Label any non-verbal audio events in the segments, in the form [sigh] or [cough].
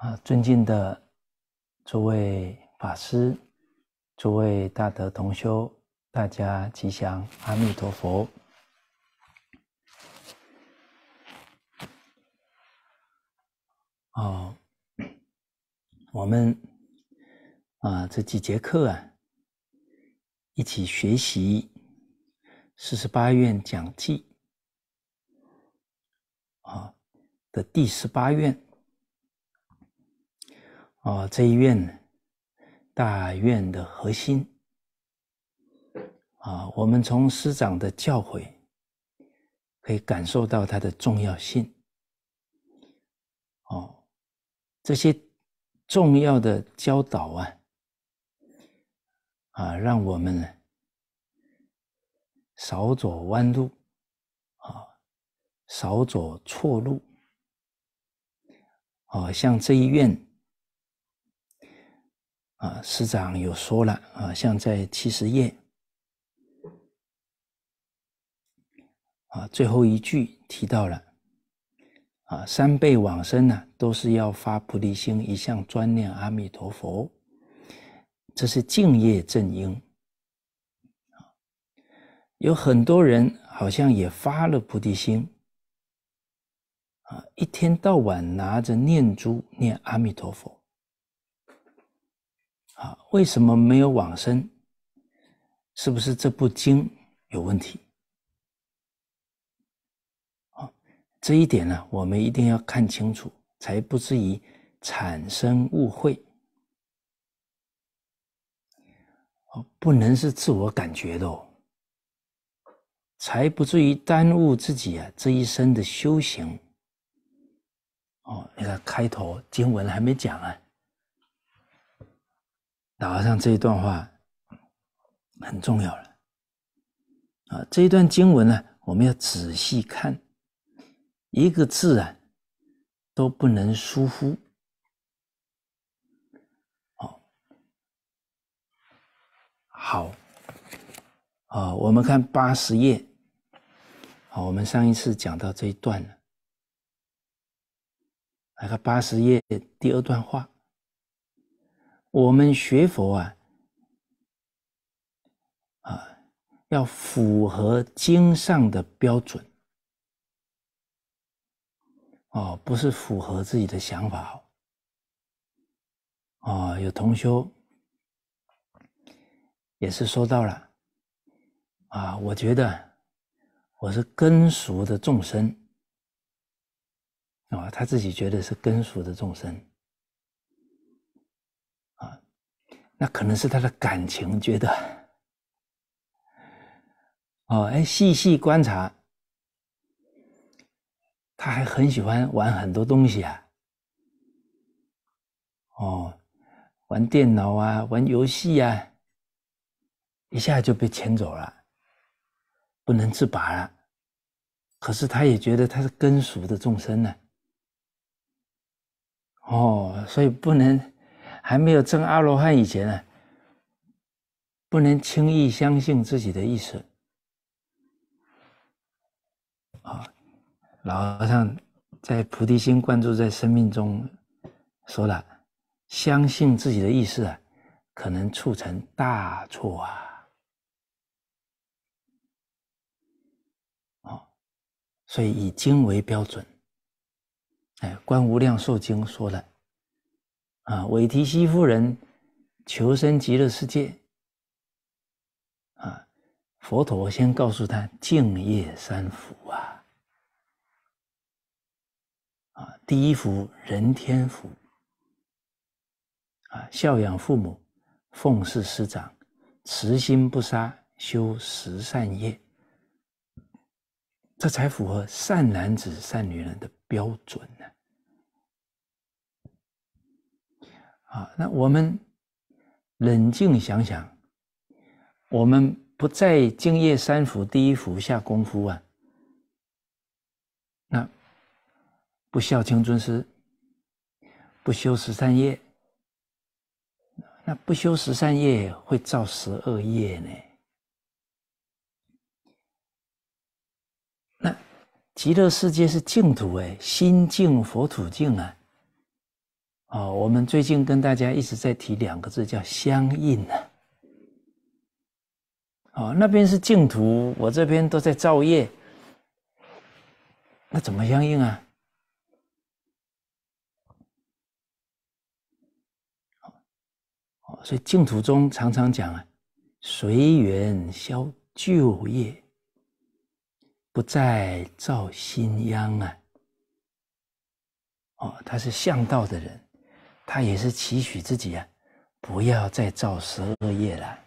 啊，尊敬的诸位法师、诸位大德同修，大家吉祥，阿弥陀佛！哦，我们啊，这几节课啊，一起学习《四十八愿讲记》啊的第十八愿。哦，这一愿，大愿的核心啊！我们从师长的教诲，可以感受到它的重要性。哦，这些重要的教导啊，啊，让我们少走弯路，啊，少走错路。哦，像这一愿。啊，师长有说了啊，像在七十页啊，最后一句提到了啊，三辈往生呢，都是要发菩提心，一向专念阿弥陀佛，这是敬业正因。有很多人好像也发了菩提心啊，一天到晚拿着念珠念阿弥陀佛。啊，为什么没有往生？是不是这部经有问题？啊，这一点呢，我们一定要看清楚，才不至于产生误会。哦，不能是自我感觉的哦，才不至于耽误自己啊这一生的修行。哦，你看开头经文还没讲啊。岛上这一段话很重要了啊！这一段经文呢，我们要仔细看，一个字啊都不能疏忽。好，好啊！我们看八十页，好，我们上一次讲到这一段了，来看八十页第二段话。我们学佛啊，啊，要符合经上的标准，哦，不是符合自己的想法，哦，有同修也是说到了，啊，我觉得我是根熟的众生，啊，他自己觉得是根熟的众生。那可能是他的感情，觉得哦，哎，细细观察，他还很喜欢玩很多东西啊，哦，玩电脑啊，玩游戏啊，一下就被牵走了，不能自拔了。可是他也觉得他是根熟的众生呢，哦，所以不能。还没有证阿罗汉以前呢，不能轻易相信自己的意识。啊，老和尚在《菩提心灌注在生命中》说了，相信自己的意识啊，可能促成大错啊。哦，所以以经为标准。哎，《观无量寿经》说了。啊，韦提希夫人求生极乐世界。啊，佛陀先告诉他净业三福啊，啊，第一福人天福，啊，孝养父母，奉事师长，慈心不杀，修十善业，这才符合善男子、善女人的标准呢。啊，那我们冷静想想，我们不在精业三福第一福下功夫啊，那不孝亲尊师，不修十三业，那不修十三业会造十二业呢？那极乐世界是净土哎，心净佛土净啊。哦，我们最近跟大家一直在提两个字，叫相应啊。哦，那边是净土，我这边都在造业，那怎么相应啊？哦，所以净土中常常讲啊，随缘消旧业，不再造新殃啊。哦，他是向道的人。他也是期许自己啊，不要再造十二业了。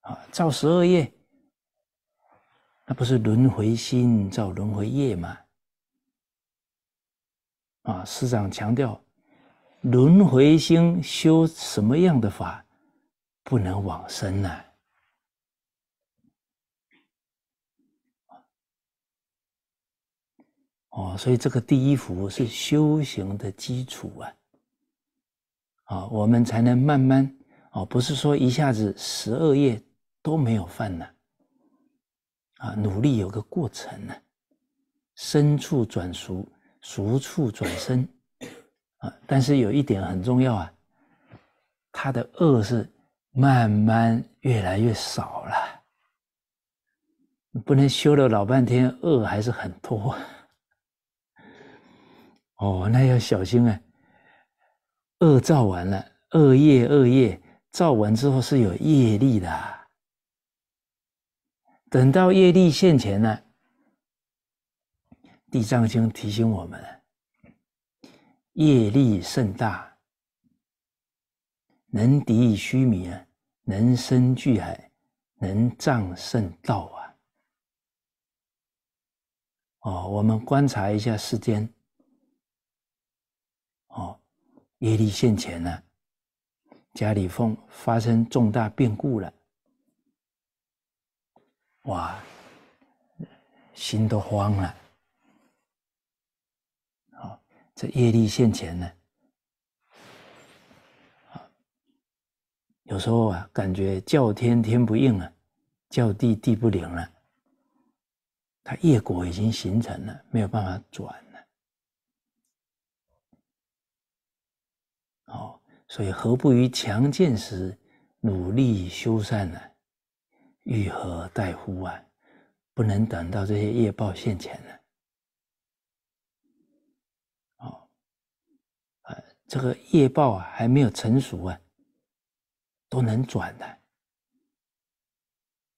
啊，造十二业，那不是轮回心造轮回业吗？啊，师长强调，轮回心修什么样的法，不能往生呢？哦，所以这个第一福是修行的基础啊！啊，我们才能慢慢啊，不是说一下子十二页都没有犯了啊，努力有个过程呢，深处转熟，熟处转身啊。但是有一点很重要啊，他的恶是慢慢越来越少了，不能修了老半天恶还是很多。哦，那要小心啊！恶造完了，恶业、恶业造完之后是有业力的。等到业力现前呢，地藏经提醒我们：业力甚大，能敌虚弥啊，能生巨海，能障圣道啊。哦，我们观察一下世间。耶利现前呢，家里奉发生重大变故了，哇，心都慌了。好，这业力现前呢，有时候啊，感觉叫天天不应啊，叫地地不灵了，他业果已经形成了，没有办法转。哦，所以何不于强健时努力修善呢？欲何待乎啊？不能等到这些业报现前呢？哦，呃，这个业报啊还没有成熟啊，都能转的。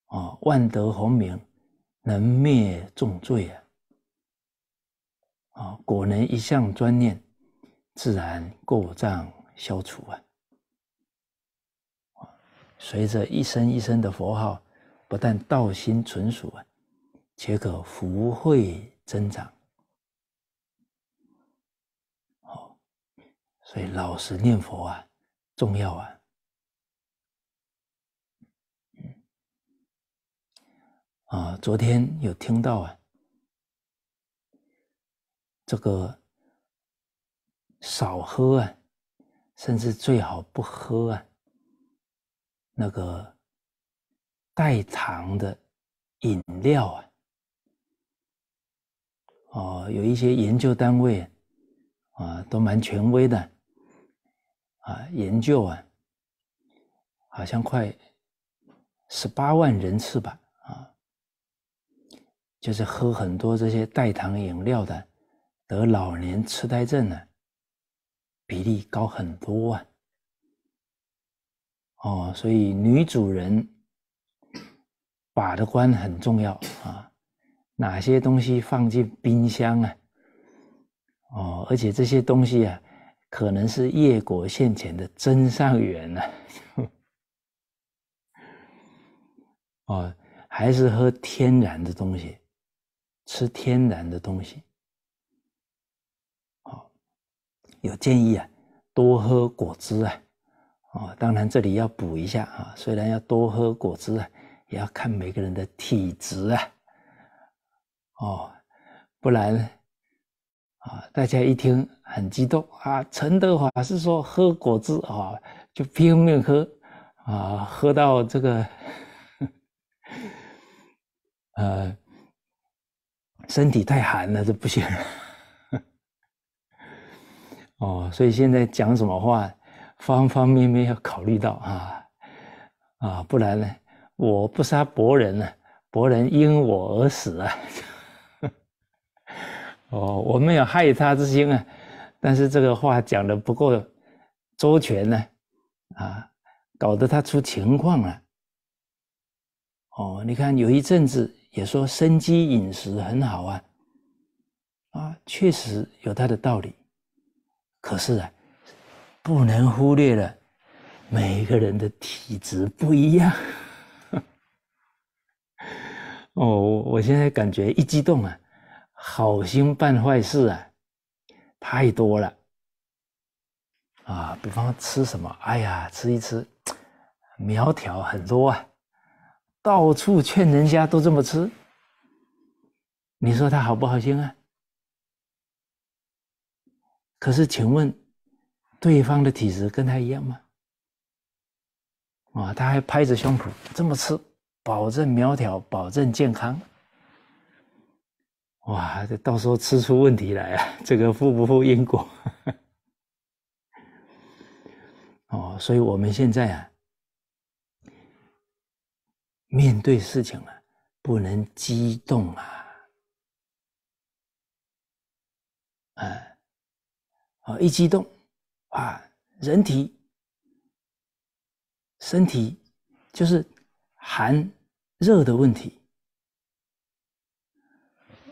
哦，万德洪明，能灭众罪啊。哦，果能一向专念，自然过障。消除啊！随着一声一声的佛号，不但道心纯熟啊，且可福慧增长。好，所以老实念佛啊，重要啊！啊，昨天有听到啊，这个少喝啊。甚至最好不喝啊，那个代糖的饮料啊，哦，有一些研究单位啊，都蛮权威的啊，研究啊，好像快十八万人次吧啊，就是喝很多这些代糖饮料的，得老年痴呆症呢。比例高很多啊！哦，所以女主人把的关很重要啊！哪些东西放进冰箱啊？哦，而且这些东西啊，可能是业果现前的真上缘呢！[laughs] 哦，还是喝天然的东西，吃天然的东西。有建议啊，多喝果汁啊，哦，当然这里要补一下啊，虽然要多喝果汁啊，也要看每个人的体质啊，哦，不然，啊，大家一听很激动啊，陈德华是说喝果汁啊，就拼命喝啊，喝到这个，[laughs] 呃，身体太寒了，这不行。哦，所以现在讲什么话，方方面面要考虑到啊，啊，不然呢，我不杀伯仁呢，伯仁因我而死啊，[laughs] 哦，我没有害他之心啊，但是这个话讲的不够周全呢，啊，搞得他出情况了，哦，你看有一阵子也说生机饮食很好啊，啊，确实有他的道理。可是啊，不能忽略了每个人的体质不一样。[laughs] 哦，我现在感觉一激动啊，好心办坏事啊，太多了。啊，比方吃什么？哎呀，吃一吃，苗条很多啊，到处劝人家都这么吃，你说他好不好心啊？可是，请问，对方的体质跟他一样吗？啊，他还拍着胸脯这么吃，保证苗条，保证健康。哇，这到时候吃出问题来啊，[laughs] 这个负不负因果？[laughs] 哦，所以我们现在啊，面对事情啊，不能激动啊，啊。啊！一激动，啊，人体、身体就是寒热的问题。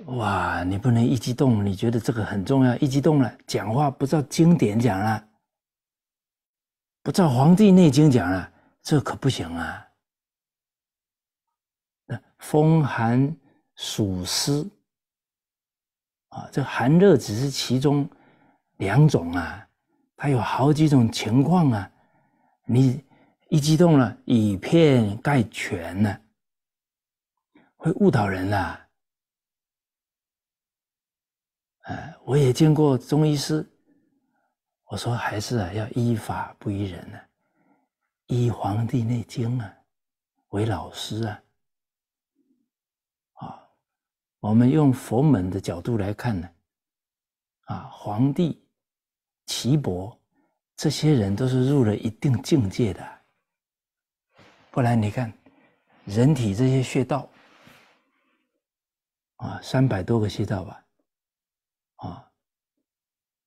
哇，你不能一激动，你觉得这个很重要，一激动了，讲话不知道经典讲了，不照《黄帝内经》讲了，这可不行啊！风寒暑湿啊，这寒热只是其中。两种啊，它有好几种情况啊，你一激动了，以偏概全呢。会误导人了。哎，我也见过中医师，我说还是啊要依法不依人呢，依《黄帝内经》啊为老师啊，啊，我们用佛门的角度来看呢，啊，皇帝。岐伯，这些人都是入了一定境界的。不然你看，人体这些穴道，啊，三百多个穴道吧，啊，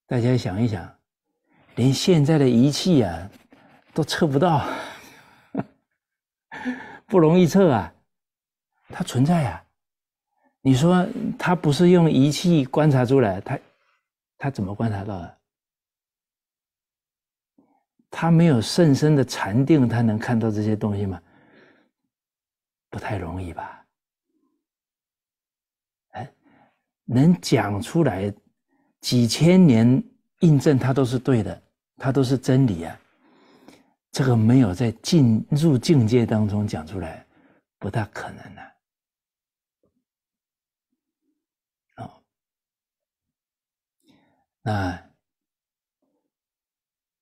大家想一想，连现在的仪器啊，都测不到，[laughs] 不容易测啊，它存在啊。你说它不是用仪器观察出来，它它怎么观察到的？他没有甚深的禅定，他能看到这些东西吗？不太容易吧？哎，能讲出来，几千年印证，他都是对的，他都是真理啊！这个没有在进入境界当中讲出来，不大可能的。哦，那。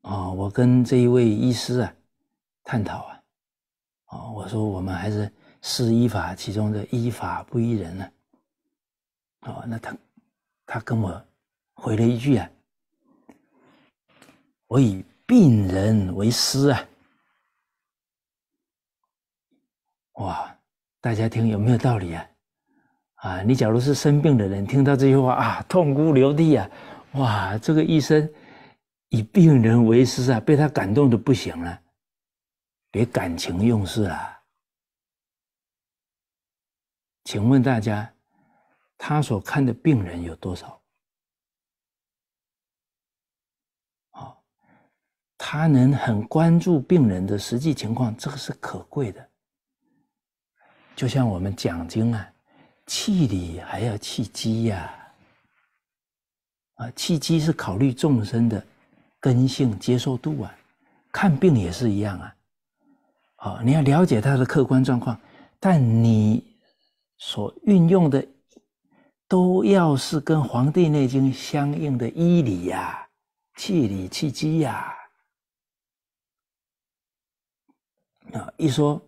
啊，我跟这一位医师啊，探讨啊，啊，我说我们还是师依法，其中的依法不依人啊。哦，那他，他跟我回了一句啊，我以病人为师啊。哇，大家听有没有道理啊？啊，你假如是生病的人，听到这句话啊，痛哭流涕啊，哇，这个医生。以病人为师啊，被他感动的不行了，别感情用事啊。请问大家，他所看的病人有多少？好，他能很关注病人的实际情况，这个是可贵的。就像我们讲经啊，气理还要气机呀，啊，气机是考虑众生的。根性接受度啊，看病也是一样啊，好，你要了解他的客观状况，但你所运用的都要是跟《黄帝内经》相应的医理呀、气理、气机呀。啊，一说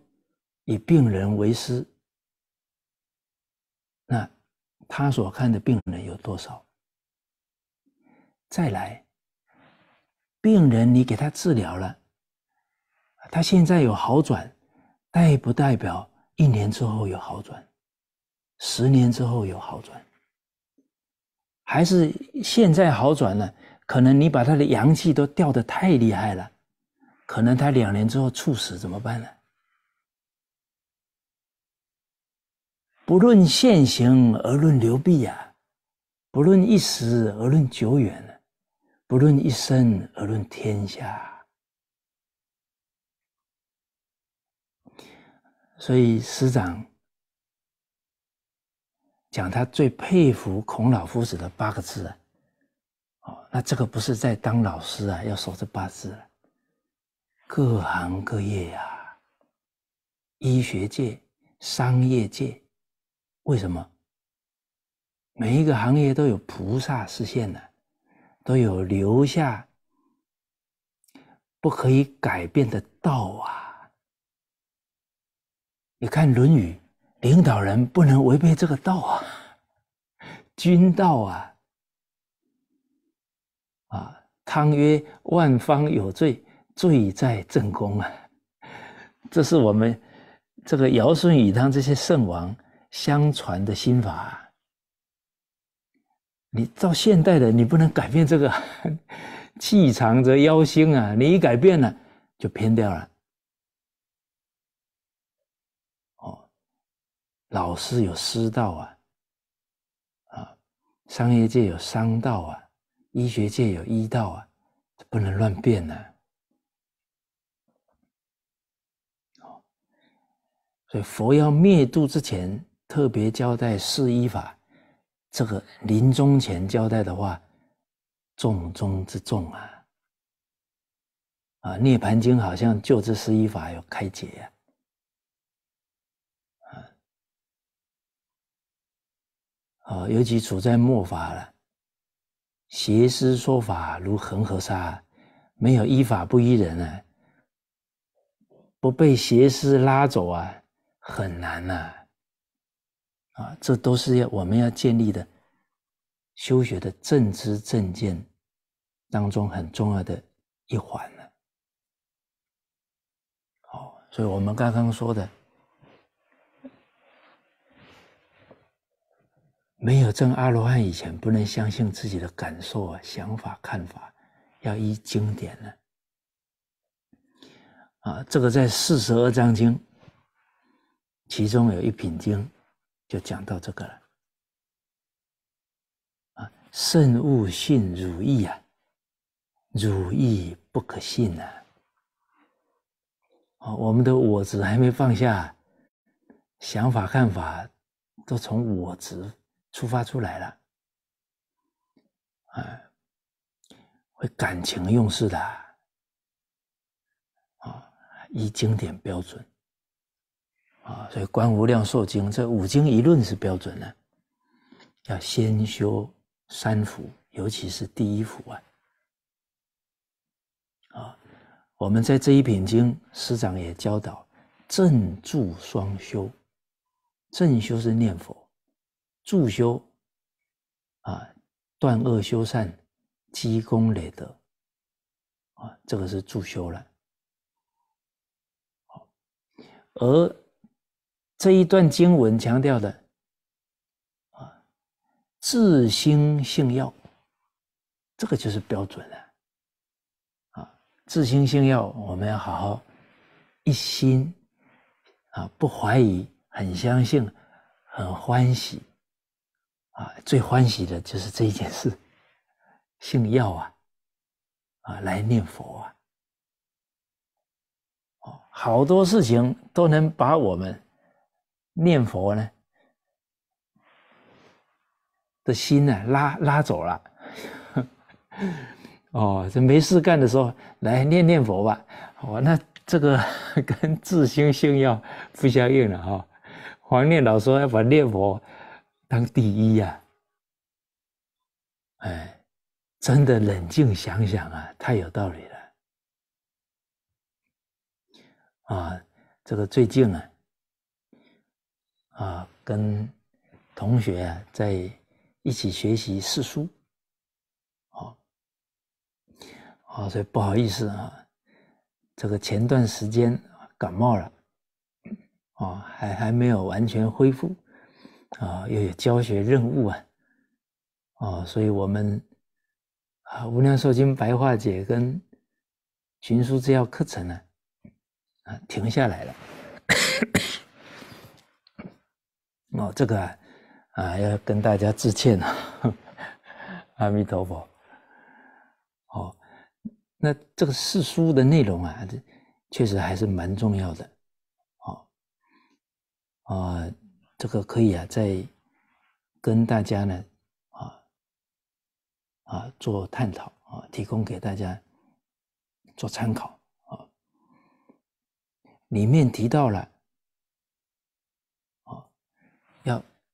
以病人为师，那他所看的病人有多少？再来。病人，你给他治疗了，他现在有好转，代不代表一年之后有好转，十年之后有好转，还是现在好转了？可能你把他的阳气都掉的太厉害了，可能他两年之后猝死怎么办呢？不论现行而论流弊呀，不论一时而论久远。不论一生而论天下，所以师长讲他最佩服孔老夫子的八个字啊！哦，那这个不是在当老师啊，要守这八字啊，各行各业呀，医学界、商业界，为什么？每一个行业都有菩萨示现呢？都有留下，不可以改变的道啊！你看《论语》，领导人不能违背这个道啊，君道啊，啊，汤曰：“万方有罪，罪在正宫啊。”这是我们这个尧舜禹汤这些圣王相传的心法。你照现代的，你不能改变这个气长则妖星啊！你一改变了，就偏掉了。哦，老师有师道啊，啊，商业界有商道啊，医学界有医道啊，不能乱变呐。哦，所以佛要灭度之前，特别交代四依法。这个临终前交代的话，重中之重啊！啊，《涅盘经》好像就这十一法要开解呀，啊，啊，尤其处在末法了，邪师说法如恒河沙，没有依法不依人啊，不被邪师拉走啊，很难呐。啊，这都是要我们要建立的修学的正知正见当中很重要的一环了。好，所以我们刚刚说的，没有证阿罗汉以前，不能相信自己的感受、啊、想法、看法，要依经典了。啊，这个在《四十二章经》其中有一品经。就讲到这个了啊！圣物信汝意啊，汝意不可信呐！啊，我们的我执还没放下，想法看法都从我执出发出来了，啊，会感情用事的啊！以经典标准。啊，所以观无量寿经这五经一论是标准的，要先修三福，尤其是第一福啊，啊，我们在这一品经师长也教导正住双修，正修是念佛，助修啊断恶修善，积功累德，啊，这个是助修了，好，而。这一段经文强调的啊，自心性要，这个就是标准了啊。自心性要，我们要好好一心啊，不怀疑，很相信，很欢喜啊。最欢喜的就是这一件事，性要啊啊，来念佛啊。好多事情都能把我们。念佛呢的心呢拉拉走了，[laughs] 哦，这没事干的时候来念念佛吧。哦，那这个 [laughs] 跟自心性要不相应了哈。黄念老说要把念佛当第一呀，哎，真的冷静想想啊，太有道理了。啊，这个最近呢。啊，跟同学在一起学习四书，好，啊，所以不好意思啊，这个前段时间感冒了，啊，还还没有完全恢复，啊，又有教学任务啊，啊，所以我们啊《无量寿经白话解》跟《群书治要》课程呢，啊，停下来了。哦，这个啊，啊，要跟大家致歉啊！阿弥陀佛。好，那这个四书的内容啊，这确实还是蛮重要的。好，啊，这个可以啊，在跟大家呢，啊，啊，做探讨啊，提供给大家做参考啊。里面提到了。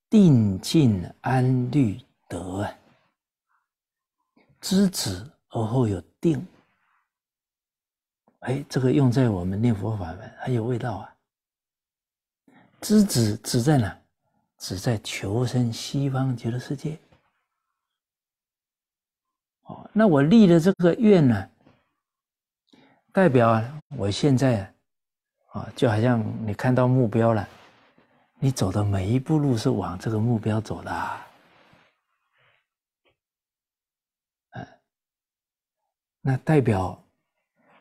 定、静、安、虑、得啊，知止而后有定。哎，这个用在我们念佛法门很有味道啊。知止，止在哪？止在求生西方极乐世界。哦，那我立的这个愿呢，代表啊，我现在啊，就好像你看到目标了。你走的每一步路是往这个目标走的，啊。那代表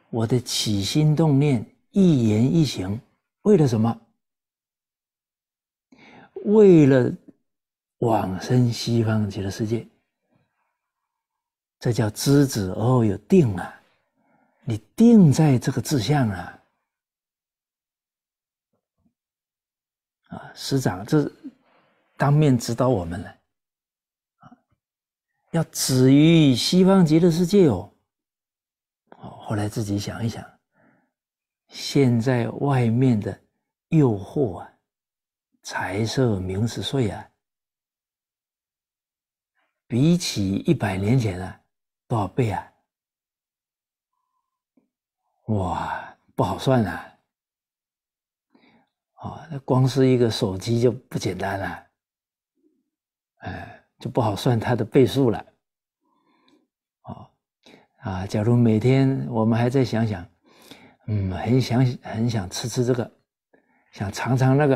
我的起心动念、一言一行，为了什么？为了往生西方极乐世界。这叫知止而后有定啊！你定在这个志向啊！啊，师长，这当面指导我们了，啊，要止于西方极乐世界哦。哦，后来自己想一想，现在外面的诱惑啊，财色名食睡啊，比起一百年前啊，多少倍啊？哇，不好算啊。啊，那光是一个手机就不简单了，哎，就不好算它的倍数了。哦，啊，假如每天我们还在想想，嗯，很想很想吃吃这个，想尝尝那个，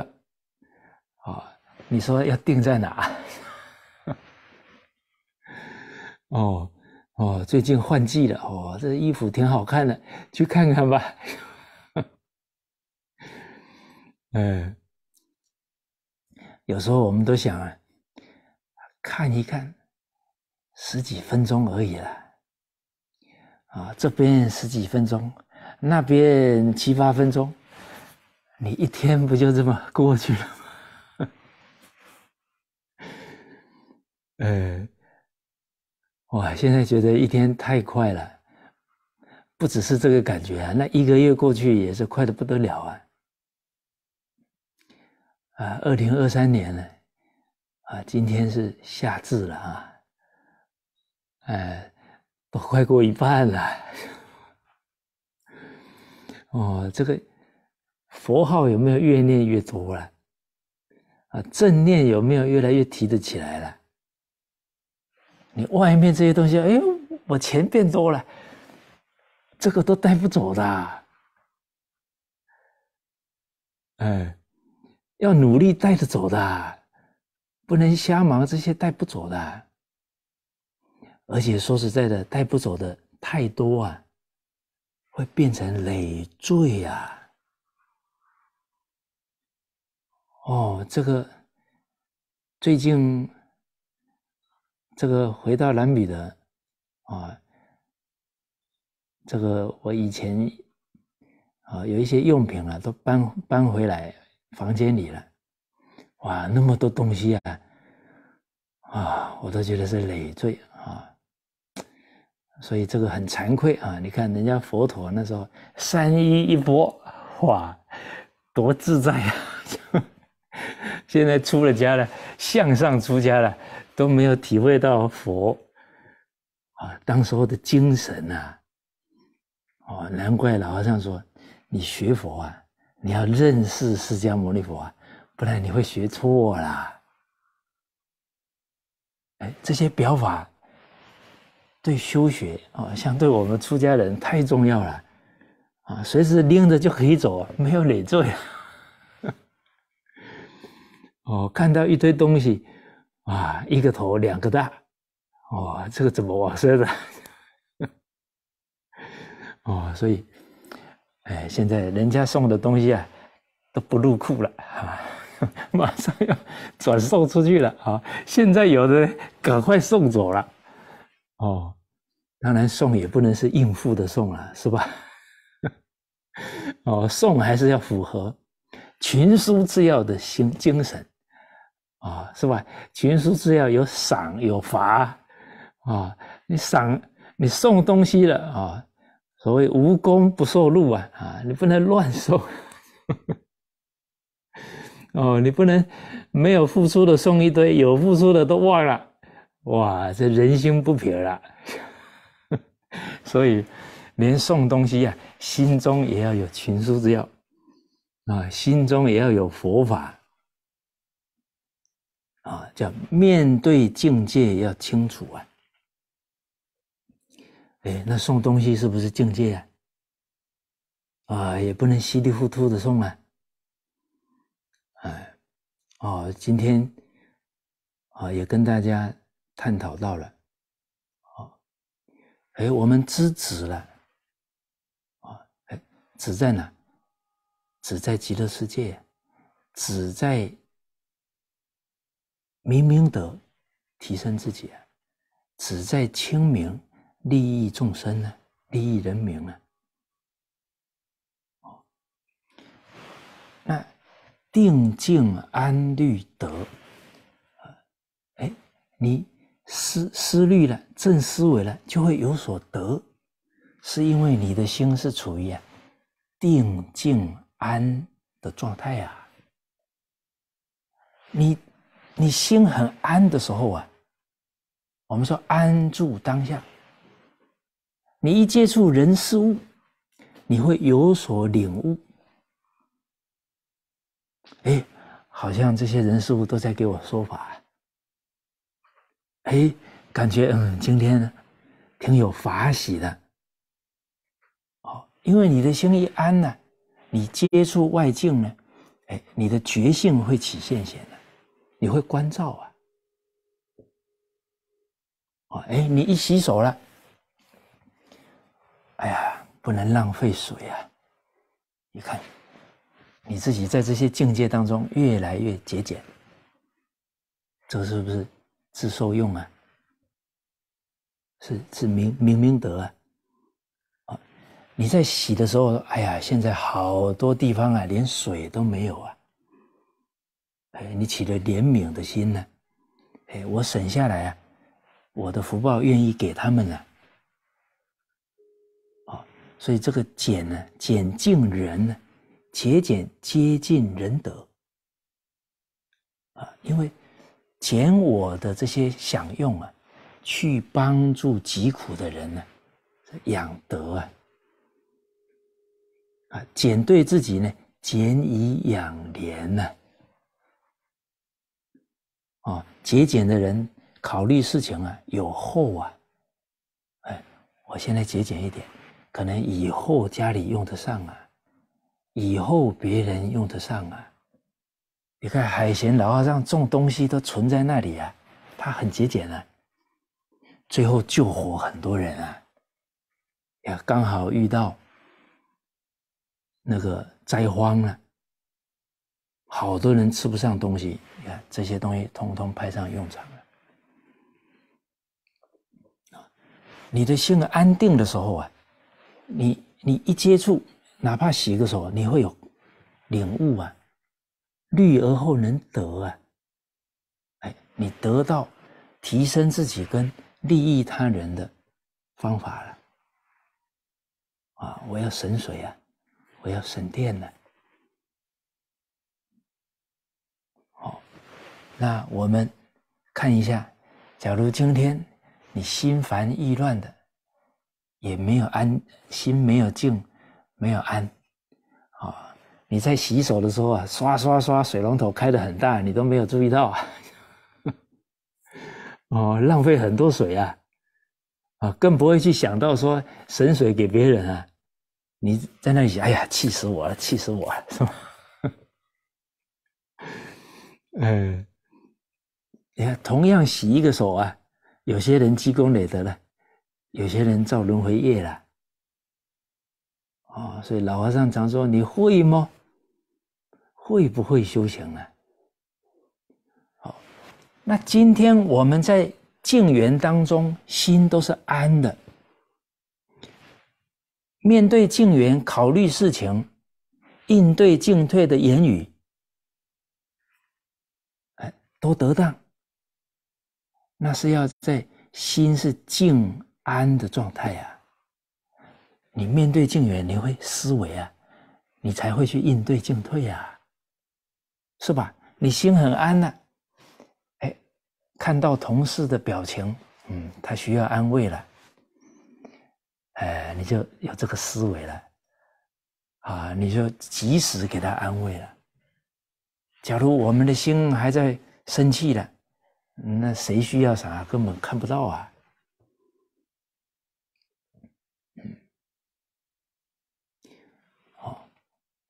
啊，你说要定在哪？[laughs] 哦哦，最近换季了，哦，这衣服挺好看的，去看看吧。嗯，有时候我们都想啊，看一看，十几分钟而已啦。啊，这边十几分钟，那边七八分钟，你一天不就这么过去了？呃，[laughs] 哇，现在觉得一天太快了，不只是这个感觉啊，那一个月过去也是快的不得了啊。啊，二零二三年了，啊，今天是夏至了啊，哎，都快过一半了。哦，这个佛号有没有越念越多了？啊，正念有没有越来越提得起来了？你外面这些东西，哎，我钱变多了，这个都带不走的，哎。要努力带着走的，不能瞎忙这些带不走的，而且说实在的，带不走的太多啊，会变成累赘啊。哦，这个最近这个回到兰比的啊，这个我以前啊有一些用品啊都搬搬回来。房间里了，哇，那么多东西啊，啊，我都觉得是累赘啊，所以这个很惭愧啊。你看人家佛陀那时候三衣一钵，哇，多自在啊！[laughs] 现在出了家了，向上出家了，都没有体会到佛啊，当时候的精神啊，哦，难怪老和尚说，你学佛啊。你要认识释迦牟尼佛啊，不然你会学错啦。哎，这些表法对修学啊，相对我们出家人太重要了啊，随时拎着就可以走，没有累赘啊。[laughs] 哦，看到一堆东西啊，一个头两个大，哦，这个怎么往生的？[laughs] 哦，所以。哎，现在人家送的东西啊，都不入库了啊，[laughs] 马上要转送出去了啊。现在有的赶快送走了，哦，当然送也不能是应付的送了，是吧？[laughs] 哦，送还是要符合群书制药的心精神，啊，是吧？群书制药有赏有罚，啊，你赏你送东西了啊。所谓无功不受禄啊，啊，你不能乱送 [laughs] 哦，你不能没有付出的送一堆，有付出的都忘了，哇，这人心不平了。[laughs] 所以，连送东西啊，心中也要有情书之要啊，心中也要有佛法啊，叫面对境界要清楚啊。那送东西是不是境界啊？啊，也不能稀里糊涂的送啊！哎，哦，今天啊，也跟大家探讨到了，哦，哎，我们知止了，啊，哎，止在哪？止在极乐世界，止在明明德，提升自己，止在清明。利益众生呢？利益人民呢？哦，那定、静、安、虑、得，啊，哎，你思思虑了，正思维了，就会有所得，是因为你的心是处于啊定、静、安的状态呀。你你心很安的时候啊，我们说安住当下。你一接触人事物，你会有所领悟。哎，好像这些人事物都在给我说法。哎，感觉嗯，今天挺有法喜的。哦，因为你的心一安呢，你接触外境呢，哎，你的觉性会起现现的，你会关照啊。哦，哎，你一洗手了。哎呀，不能浪费水啊！你看，你自己在这些境界当中越来越节俭，这是不是自受用啊？是是明明明德啊！啊，你在洗的时候，哎呀，现在好多地方啊，连水都没有啊！哎，你起了怜悯的心呢？哎，我省下来啊，我的福报愿意给他们了。所以这个俭呢，俭敬人呢，节俭接近仁德啊。因为俭我的这些享用啊，去帮助疾苦的人呢，养德啊啊，俭对自己呢，俭以养廉呢。哦，节俭的人考虑事情啊，有后啊，哎，我现在节俭一点。可能以后家里用得上啊，以后别人用得上啊。你看海贤老和尚种东西都存在那里啊，他很节俭啊。最后救活很多人啊，也刚好遇到那个灾荒了，好多人吃不上东西。你看这些东西通通派上用场了。你的心安定的时候啊。你你一接触，哪怕洗个手，你会有领悟啊！虑而后能得啊！哎，你得到提升自己跟利益他人的方法了啊！我要省水啊，我要省电呢。好，那我们看一下，假如今天你心烦意乱的。也没有安心，没有静，没有安，啊！你在洗手的时候啊，刷刷刷，水龙头开的很大，你都没有注意到啊，[laughs] 哦，浪费很多水啊，啊，更不会去想到说省水给别人啊。你在那里洗，哎呀，气死我了，气死我了，是吗？嗯，[laughs] 你看，同样洗一个手啊，有些人积功累德了。有些人造轮回业了，啊，所以老和尚常说：“你会吗？会不会修行呢？”好，那今天我们在静园当中，心都是安的，面对静园，考虑事情，应对进退的言语，哎，都得当。那是要在心是静。安的状态呀，你面对境缘，你会思维啊，你才会去应对进退啊，是吧？你心很安呐，哎，看到同事的表情，嗯，他需要安慰了，哎，你就有这个思维了，啊，你就及时给他安慰了。假如我们的心还在生气了，那谁需要啥？根本看不到啊。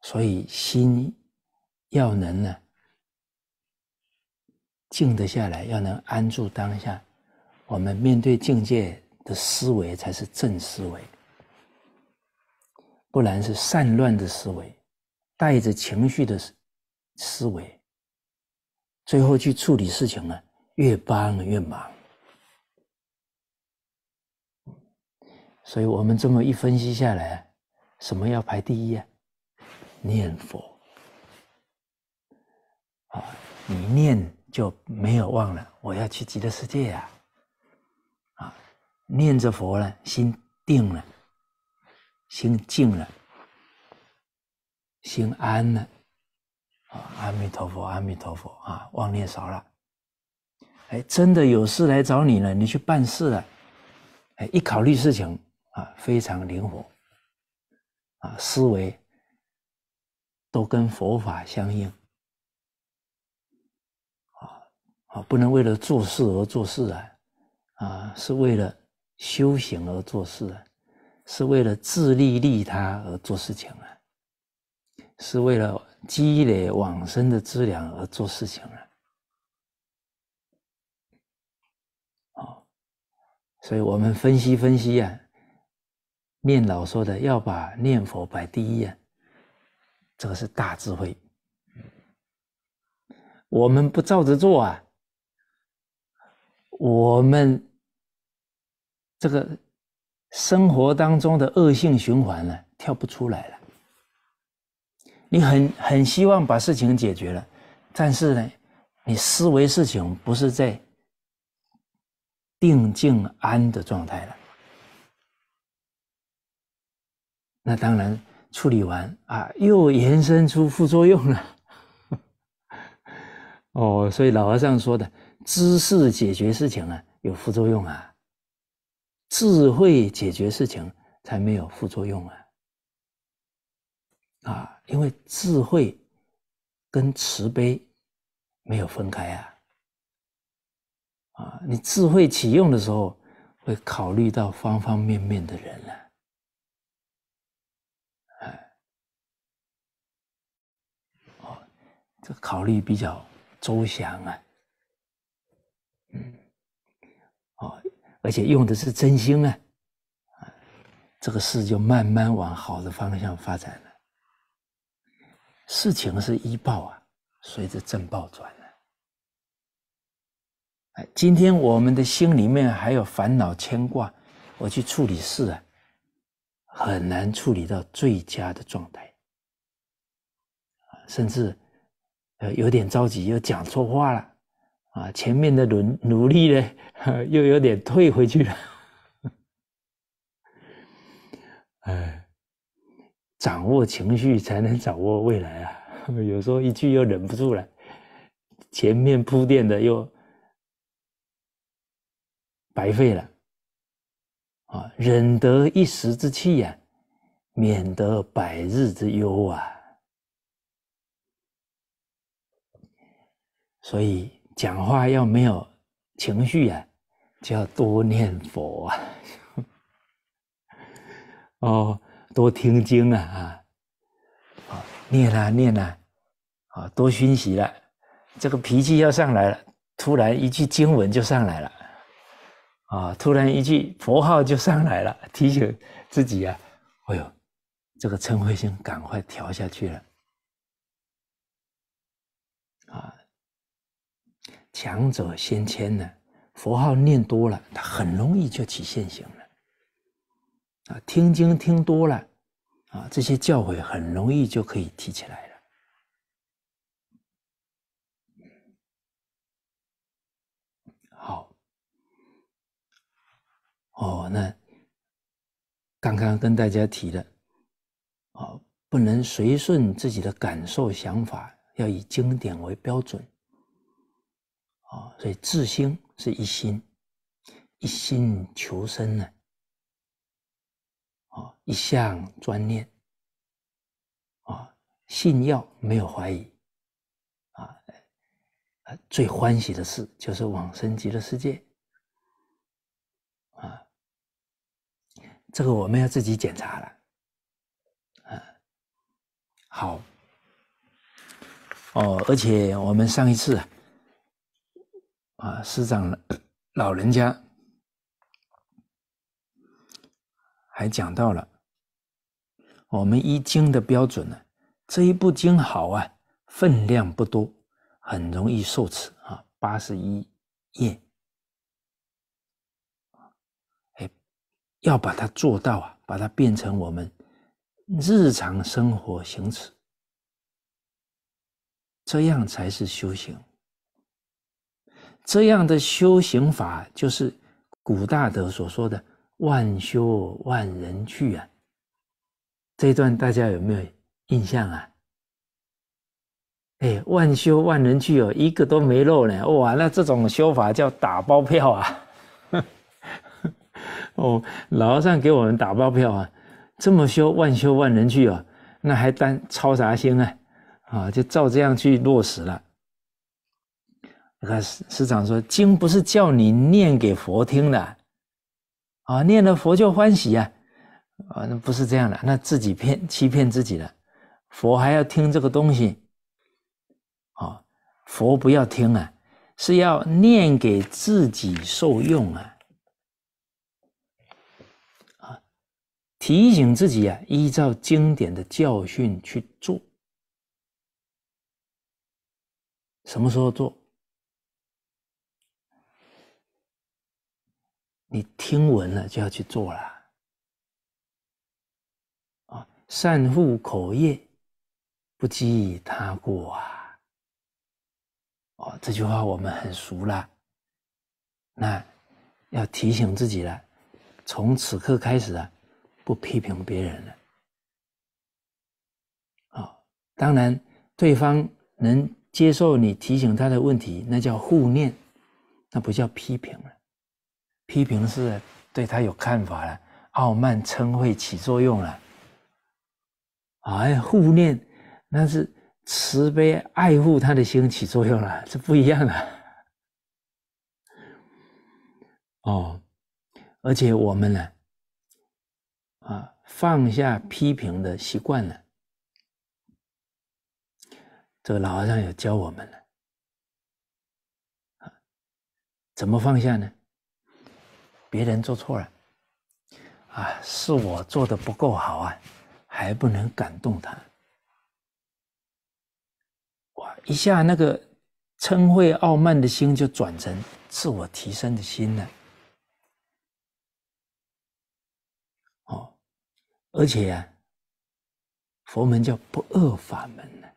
所以，心要能呢，静得下来，要能安住当下。我们面对境界的思维，才是正思维；，不然是散乱的思维，带着情绪的思维。最后去处理事情呢，越帮越忙。所以我们这么一分析下来，什么要排第一啊？念佛啊！你念就没有忘了我要去极乐世界呀！啊，念着佛呢，心定了，心静了，心安了。啊，阿弥陀佛，阿弥陀佛啊！妄念少了，哎，真的有事来找你了，你去办事了。哎，一考虑事情啊，非常灵活啊，思维。都跟佛法相应啊啊！不能为了做事而做事啊，啊，是为了修行而做事啊，是为了自利利他而做事情啊，是为了积累往生的资粮而做事情啊！啊，所以我们分析分析呀，念老说的要把念佛摆第一啊。这个是大智慧。我们不照着做啊，我们这个生活当中的恶性循环呢，跳不出来了。你很很希望把事情解决了，但是呢，你思维事情不是在定静安的状态了，那当然。处理完啊，又延伸出副作用了。[laughs] 哦，所以老和尚说的“知识解决事情啊，有副作用啊；智慧解决事情才没有副作用啊。”啊，因为智慧跟慈悲没有分开啊。啊，你智慧启用的时候，会考虑到方方面面的人了。考虑比较周详啊，嗯，哦，而且用的是真心啊，啊，这个事就慢慢往好的方向发展了。事情是一报啊，随着正报转了。哎，今天我们的心里面还有烦恼牵挂，我去处理事啊，很难处理到最佳的状态，甚至。呃，有点着急，又讲错话了，啊，前面的努努力呢，[laughs] 又有点退回去了，哎，掌握情绪才能掌握未来啊，[laughs] 有时候一句又忍不住了，前面铺垫的又白费了，啊，忍得一时之气呀，免得百日之忧啊。所以讲话要没有情绪啊，就要多念佛啊，[laughs] 哦，多听经啊，啊，好，念啦念啦，啊，多熏习了，这个脾气要上来了，突然一句经文就上来了，啊，突然一句佛号就上来了，提醒自己啊，哎呦，这个嗔恚心赶快调下去了。强者先迁呢？佛号念多了，他很容易就起现行了。啊，听经听多了，啊，这些教诲很容易就可以提起来了。好，哦，那刚刚跟大家提的，哦，不能随顺自己的感受想法，要以经典为标准。啊，所以自心是一心，一心求生呢，啊，一向专念，啊，信要没有怀疑，啊，啊，最欢喜的事就是往生极乐世界，啊，这个我们要自己检查了，啊，好，哦，而且我们上一次。啊，师长老人家还讲到了我们一经的标准呢。这一部经好啊，分量不多，很容易受持啊，八十一页。要把它做到啊，把它变成我们日常生活行持，这样才是修行。这样的修行法，就是古大德所说的“万修万人去”啊。这段大家有没有印象啊？哎，万修万人去哦，一个都没漏呢。哇，那这种修法叫打包票啊！[laughs] 哦，老和尚给我们打包票啊，这么修，万修万人去哦，那还担操啥心啊？啊，就照这样去落实了。那个师师长说：“经不是叫你念给佛听的啊，念了佛就欢喜呀，啊，那不是这样的，那自己骗欺骗自己了。佛还要听这个东西，啊，佛不要听啊，是要念给自己受用啊，啊，提醒自己啊，依照经典的教训去做，什么时候做？”你听闻了就要去做了，啊！善护口业，不讥他过啊！哦，这句话我们很熟了。那要提醒自己了，从此刻开始啊，不批评别人了。啊，当然，对方能接受你提醒他的问题，那叫护念，那不叫批评了。批评是对他有看法了，傲慢称谓起作用了。哎，护念那是慈悲爱护他的心起作用了，是不一样的。哦，而且我们呢，啊，放下批评的习惯了。这个老和尚也教我们了，怎么放下呢？别人做错了，啊，是我做的不够好啊，还不能感动他，哇！一下那个嗔慧傲慢的心就转成自我提升的心了。哦，而且啊，佛门叫不恶法门呢，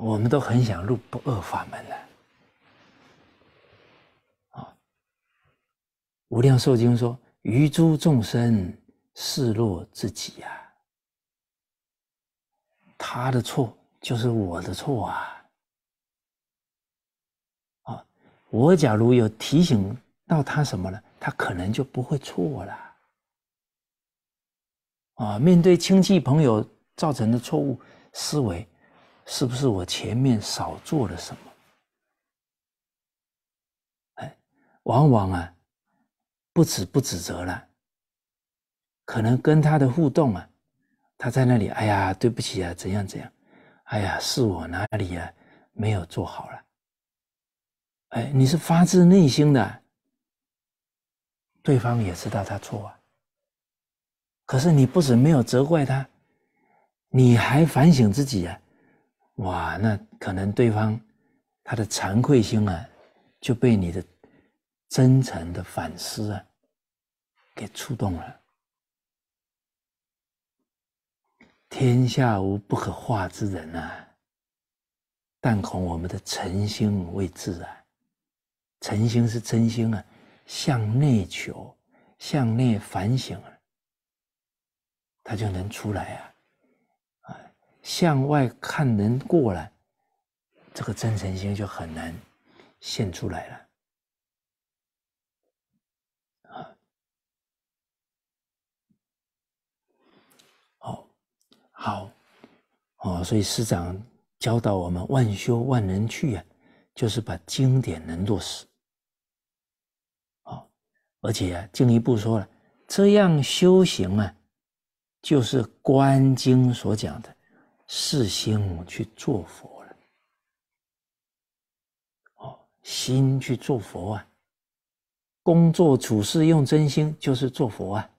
我们都很想入不恶法门呢。无量寿经说：“于诸众生视若自己啊，他的错就是我的错啊！啊，我假如有提醒到他什么呢？他可能就不会错了。啊，面对亲戚朋友造成的错误思维，是不是我前面少做了什么？哎，往往啊。”不止不指责了，可能跟他的互动啊，他在那里，哎呀，对不起啊，怎样怎样，哎呀，是我哪里啊没有做好了，哎，你是发自内心的，对方也知道他错啊。可是你不止没有责怪他，你还反省自己啊，哇，那可能对方他的惭愧心啊就被你的。真诚的反思啊，给触动了。天下无不可化之人啊，但恐我们的诚心未至啊。诚心是真心啊，向内求，向内反省啊，他就能出来啊。啊，向外看人过来，这个真诚心就很难现出来了。好，哦，所以师长教导我们“万修万人去”啊，就是把经典能落实。好，而且啊，进一步说了，这样修行啊，就是观经所讲的，事心去做佛了。哦，心去做佛啊，工作处事用真心，就是做佛啊。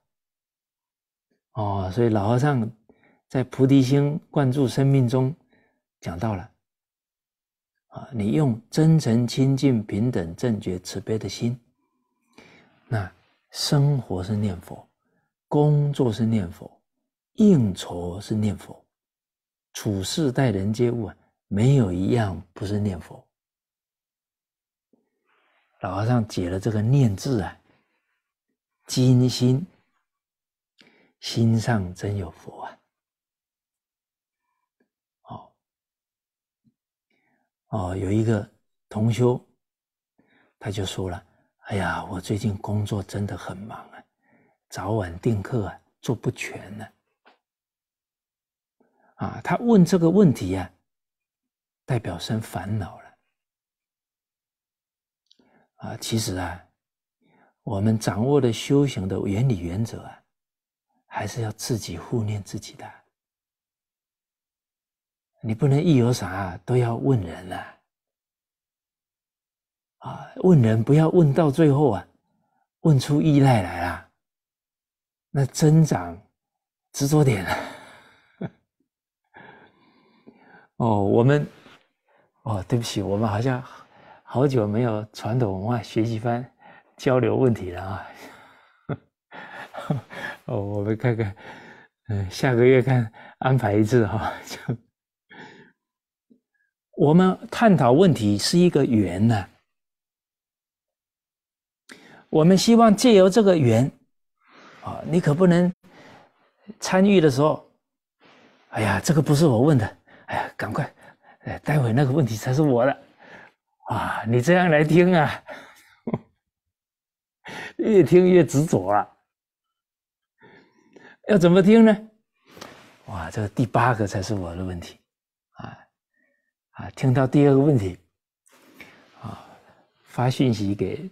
哦，所以老和尚。在菩提心灌注生命中讲到了，啊，你用真诚、清净、平等、正觉、慈悲的心，那生活是念佛，工作是念佛，应酬是念佛，处事待人接物，没有一样不是念佛。老和尚解了这个念字啊，金心，心上真有佛啊。哦，有一个同修，他就说了：“哎呀，我最近工作真的很忙啊，早晚定课啊做不全呢。”啊，他问这个问题呀，代表生烦恼了。啊，其实啊，我们掌握的修行的原理原则啊，还是要自己护念自己的。你不能一有啥都要问人啊！啊，问人不要问到最后啊，问出依赖来了，那增长执着点了。[laughs] 哦，我们哦，对不起，我们好像好久没有传统文化学习班交流问题了啊。[laughs] 哦，我们看看，嗯，下个月看安排一次哈就。我们探讨问题是一个圆呢，我们希望借由这个圆，啊，你可不能参与的时候，哎呀，这个不是我问的，哎呀，赶快，哎，待会那个问题才是我的，啊，你这样来听啊，[laughs] 越听越执着啊，要怎么听呢？哇，这个第八个才是我的问题。啊，听到第二个问题，啊，发信息给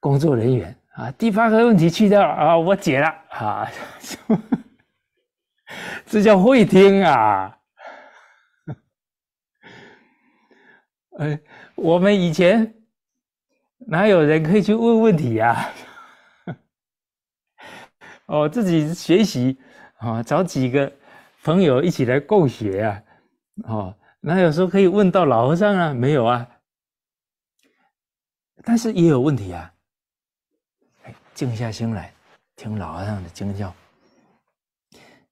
工作人员啊，第八个问题去掉啊，我解了啊，[laughs] 这叫会听啊，哎，我们以前哪有人可以去问问题呀？[laughs] 哦，自己学习啊，找几个朋友一起来共学啊，哦。那有时候可以问到老和尚啊，没有啊，但是也有问题啊。静下心来听老和尚的惊叫，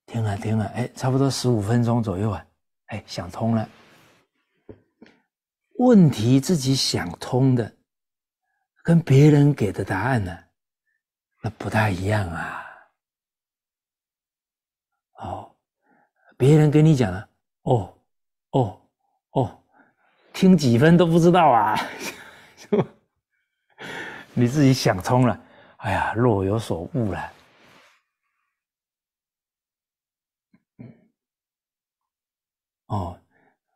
听了听了，哎，差不多十五分钟左右啊，哎，想通了。问题自己想通的，跟别人给的答案呢，那不太一样啊。哦，别人跟你讲了，哦。听几分都不知道啊！[laughs] 你自己想通了，哎呀，若有所悟了。哦，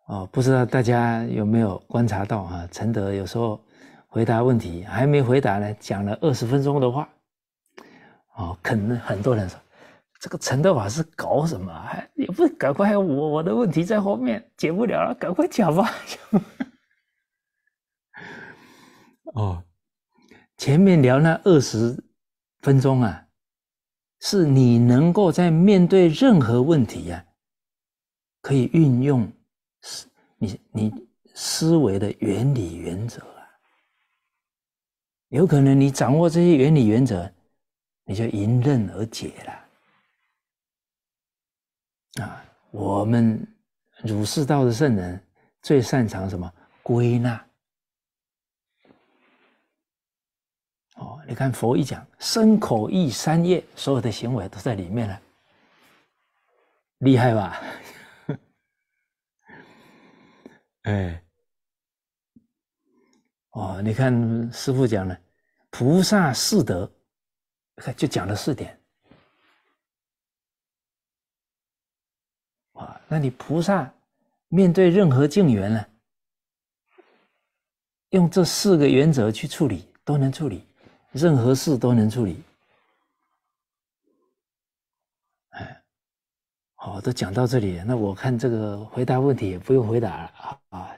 哦，不知道大家有没有观察到啊？陈德有时候回答问题还没回答呢，讲了二十分钟的话，哦，可能很多人说。这个陈德法是搞什么？还也不赶快，我我的问题在后面解不了了，赶快讲吧。[laughs] 哦，前面聊那二十分钟啊，是你能够在面对任何问题呀，可以运用思你你思维的原理原则啊，有可能你掌握这些原理原则，你就迎刃而解了。啊，我们儒释道的圣人最擅长什么？归纳。哦，你看佛一讲“身口意三业”，所有的行为都在里面了，厉害吧？[laughs] 哎，哦，你看师傅讲了菩萨四德，就讲了四点。那你菩萨面对任何境缘呢？用这四个原则去处理，都能处理，任何事都能处理。哎，好，都讲到这里，那我看这个回答问题也不用回答了啊！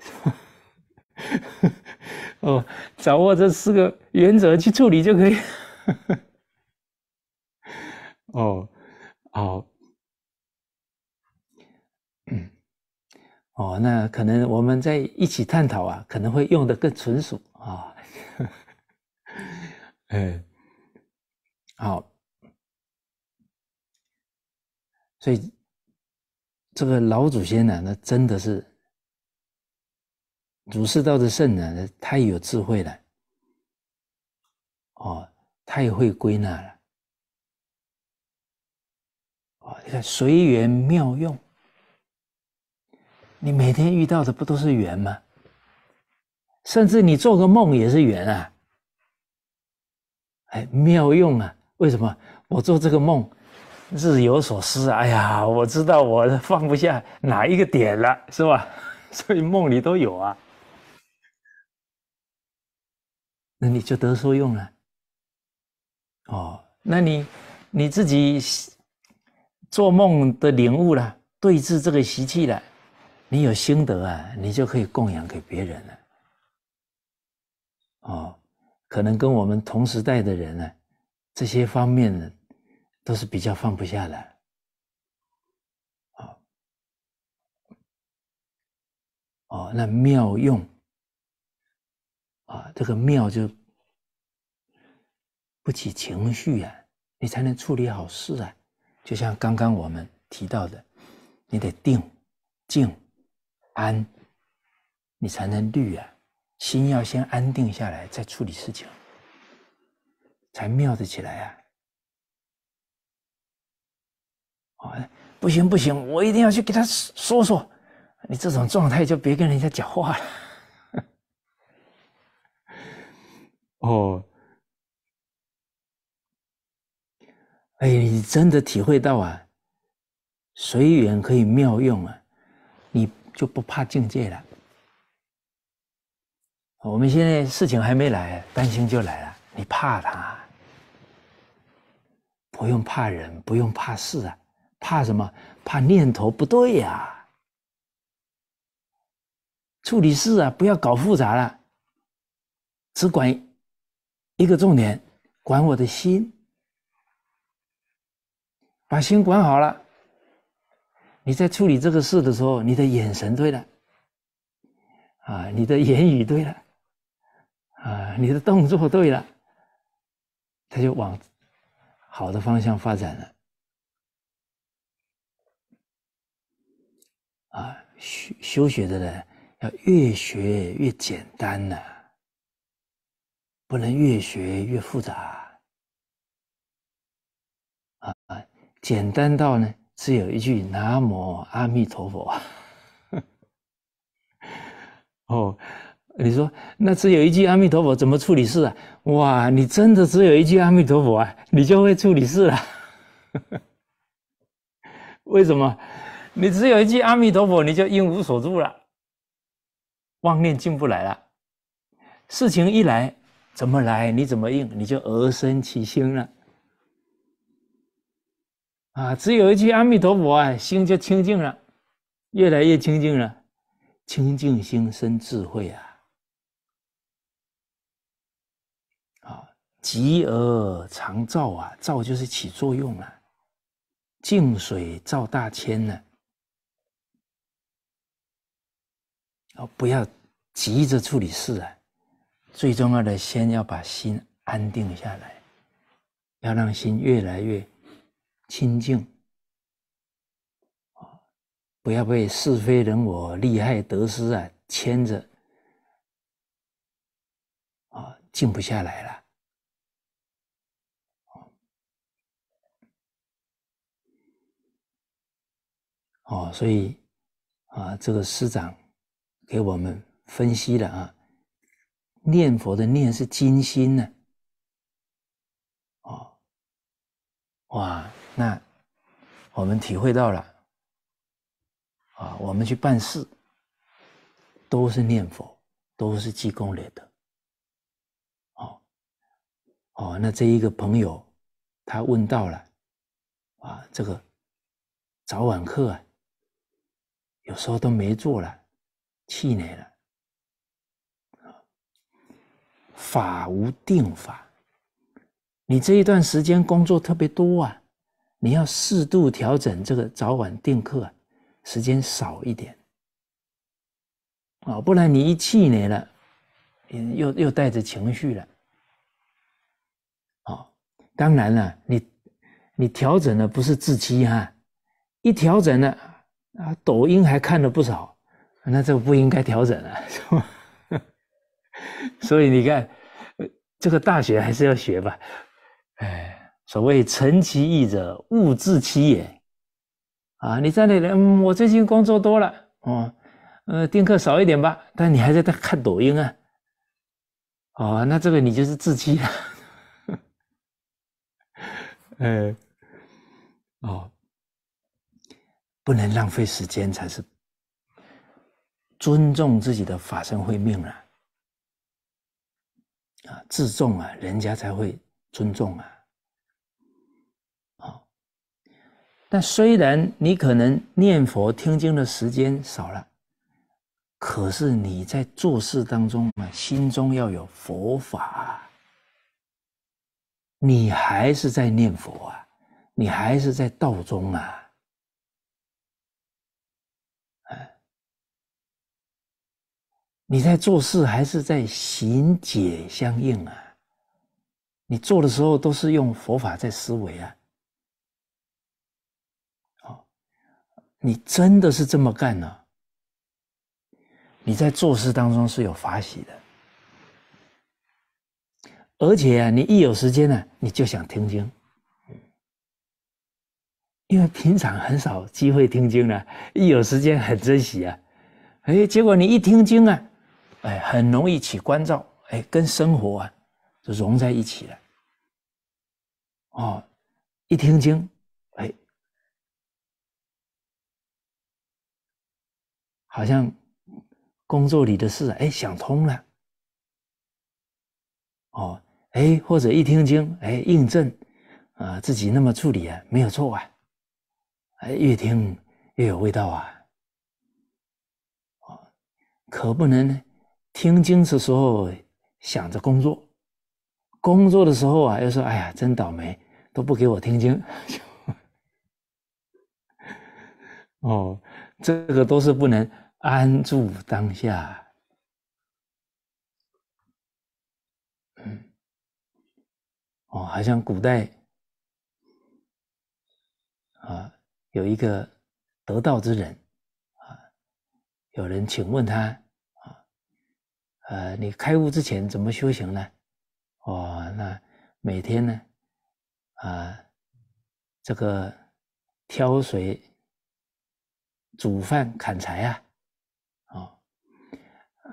[laughs] 哦，掌握这四个原则去处理就可以。[laughs] 哦，好。哦，那可能我们在一起探讨啊，可能会用的更纯熟啊。[laughs] 哎，好，所以这个老祖先呢，那真的是儒释道的圣人，太有智慧了，哦，太会归纳了，哦，你看随缘妙用。你每天遇到的不都是缘吗？甚至你做个梦也是缘啊！哎，妙用啊！为什么我做这个梦，日有所思啊？哎呀，我知道我放不下哪一个点了，是吧？[laughs] 所以梦里都有啊。那你就得受用了。哦，那你你自己做梦的领悟了，对治这个习气了。你有心得啊，你就可以供养给别人了。哦，可能跟我们同时代的人呢，这些方面呢，都是比较放不下的。哦，哦，那妙用啊，这个妙就不起情绪啊，你才能处理好事啊。就像刚刚我们提到的，你得定、静。安，你才能虑啊！心要先安定下来，再处理事情，才妙的起来啊！啊，不行不行，我一定要去给他说说。你这种状态，就别跟人家讲话了。哦，哎，你真的体会到啊，随缘可以妙用啊！就不怕境界了。我们现在事情还没来，担心就来了。你怕他？不用怕人，不用怕事啊，怕什么？怕念头不对呀。处理事啊，不要搞复杂了。只管一个重点，管我的心。把心管好了。你在处理这个事的时候，你的眼神对了，啊，你的言语对了，啊，你的动作对了，他就往好的方向发展了。啊，修修学的人要越学越简单呢，不能越学越复杂。啊啊，简单到呢。只有一句“南无阿弥陀佛” [laughs] 哦，你说那只有一句“阿弥陀佛”怎么处理事啊？哇，你真的只有一句“阿弥陀佛”啊，你就会处理事了。[laughs] 为什么？你只有一句“阿弥陀佛”，你就应无所住了，妄念进不来了。事情一来，怎么来？你怎么应？你就而生其心了。啊，只有一句“阿弥陀佛”啊，心就清净了，越来越清净了，清净心生智慧啊！啊，急而常照啊，照就是起作用了，静水照大千呢。哦，不要急着处理事啊，最重要的先要把心安定下来，要让心越来越。清净啊，不要被是非人我利害得失啊牵着啊，静不下来了。哦，所以啊，这个师长给我们分析了啊，念佛的念是精心呢。啊。哇！那我们体会到了啊，我们去办事都是念佛，都是积功德。的。哦，那这一个朋友他问到了啊，这个早晚课啊，有时候都没做了，气馁了。法无定法，你这一段时间工作特别多啊。你要适度调整这个早晚定课时间少一点，啊，不然你一气馁了，又又带着情绪了，哦，当然了，你你调整了不是自欺哈，一调整了啊，抖音还看了不少，那这不应该调整了，[laughs] 是吧？所以你看，这个大学还是要学吧，哎。所谓成其意者，勿自欺也。啊，你在那里，我最近工作多了，哦，呃，听课少一点吧，但你还在看抖音啊。哦，那这个你就是自欺了。嗯，[laughs] 哦，不能浪费时间才是尊重自己的法身慧命啊。啊，自重啊，人家才会尊重啊。但虽然你可能念佛听经的时间少了，可是你在做事当中啊，心中要有佛法，你还是在念佛啊，你还是在道中啊，哎，你在做事还是在行解相应啊，你做的时候都是用佛法在思维啊。你真的是这么干呢？你在做事当中是有法喜的，而且啊，你一有时间呢，你就想听经，因为平常很少机会听经了，一有时间很珍惜啊。哎，结果你一听经啊，哎，很容易起关照，哎，跟生活啊就融在一起了。哦，一听经。好像工作里的事，哎，想通了，哦，哎，或者一听经，哎，印证，啊，自己那么处理啊，没有错啊，哎，越听越有味道啊，哦，可不能听经的时候想着工作，工作的时候啊，又说，哎呀，真倒霉，都不给我听经，[laughs] 哦，这个都是不能。安住当下，嗯，哦，好像古代啊，有一个得道之人啊，有人请问他啊，呃，你开悟之前怎么修行呢？哦，那每天呢，啊，这个挑水、煮饭、砍柴啊。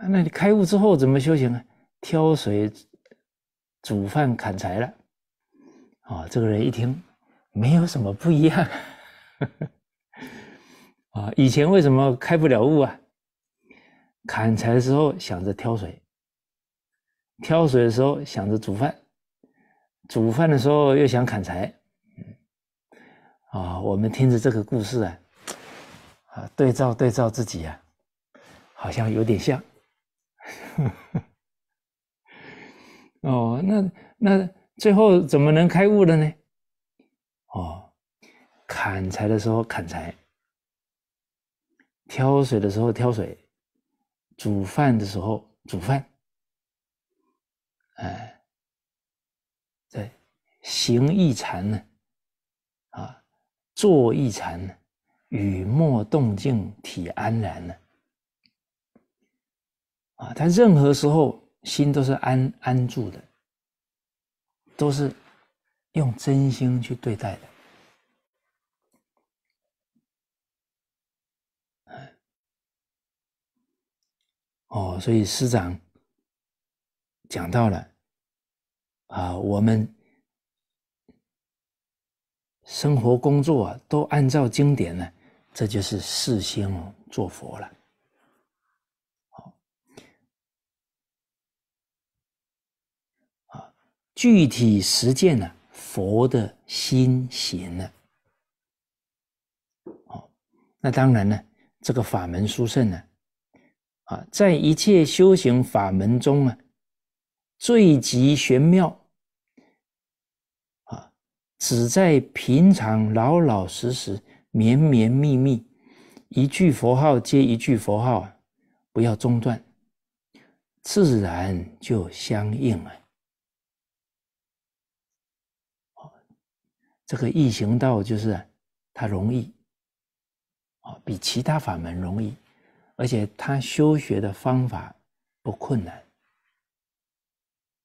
那你开悟之后怎么修行呢？挑水、煮饭、砍柴了。啊，这个人一听，没有什么不一样。啊，以前为什么开不了悟啊？砍柴的时候想着挑水，挑水的时候想着煮饭，煮饭的时候又想砍柴。啊，我们听着这个故事啊，啊，对照对照自己啊，好像有点像。[laughs] 哦，那那最后怎么能开悟了呢？哦，砍柴的时候砍柴，挑水的时候挑水，煮饭的时候煮饭，哎，在行一禅呢，啊，坐一禅呢，雨莫动静体安然呢。啊，他任何时候心都是安安住的，都是用真心去对待的。哦，所以师长讲到了，啊，我们生活工作都按照经典呢，这就是四先哦做佛了。具体实践呢？佛的心行呢？哦，那当然了。这个法门殊胜呢？啊，在一切修行法门中啊，最极玄妙。啊，只在平常老老实实、绵绵密密，一句佛号接一句佛号，不要中断，自然就相应了。这个易行道就是它容易啊，比其他法门容易，而且它修学的方法不困难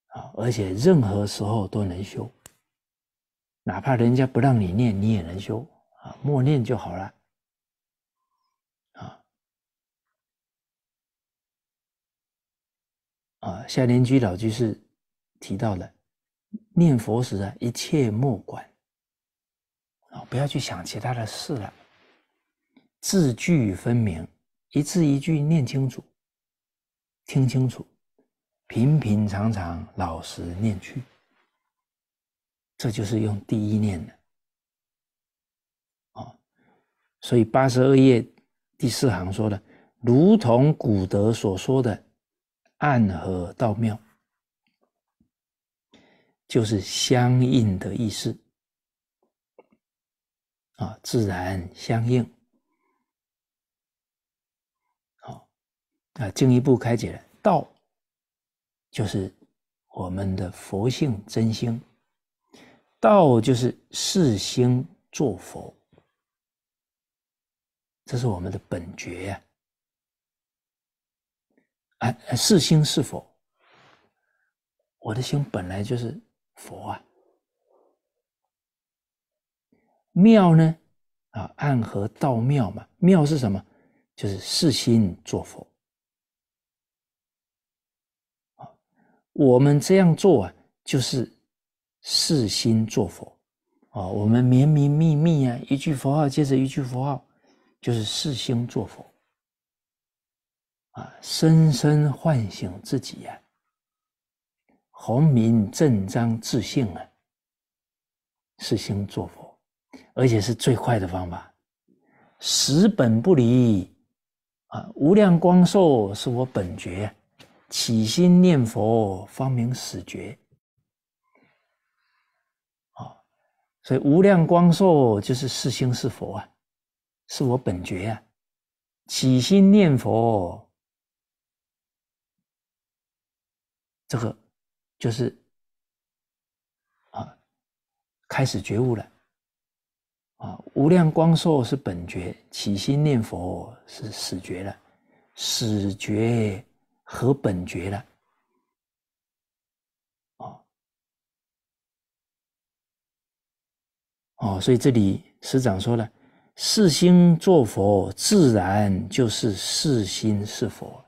啊，而且任何时候都能修，哪怕人家不让你念，你也能修啊，默念就好了啊啊，夏莲居老居士提到了念佛时啊，一切莫管。啊，不要去想其他的事了。字句分明，一字一句念清楚，听清楚，平平常常老实念去，这就是用第一念的。啊，所以八十二页第四行说的，如同古德所说的“暗合道妙”，就是相应的意思。啊，自然相应。好，啊，进一步开解了，道就是我们的佛性真心，道就是四心作佛，这是我们的本觉呀。啊，示心是佛，我的心本来就是佛啊。妙呢？啊，暗合道妙嘛。妙是什么？就是四心作佛。我们这样做啊，就是四心作佛。啊，我们绵绵密密啊，一句佛号接着一句佛号，就是四心作佛。啊，深深唤醒自己呀，弘明正张自信啊，四心作佛。而且是最快的方法，十本不离，啊，无量光寿是我本觉，起心念佛方明始觉，啊，所以无量光寿就是是心是佛啊，是我本觉啊，起心念佛，这个就是啊，开始觉悟了。啊，无量光寿是本觉，起心念佛是死觉了，死觉和本觉了，哦哦，所以这里师长说了，四心作佛，自然就是四心是佛，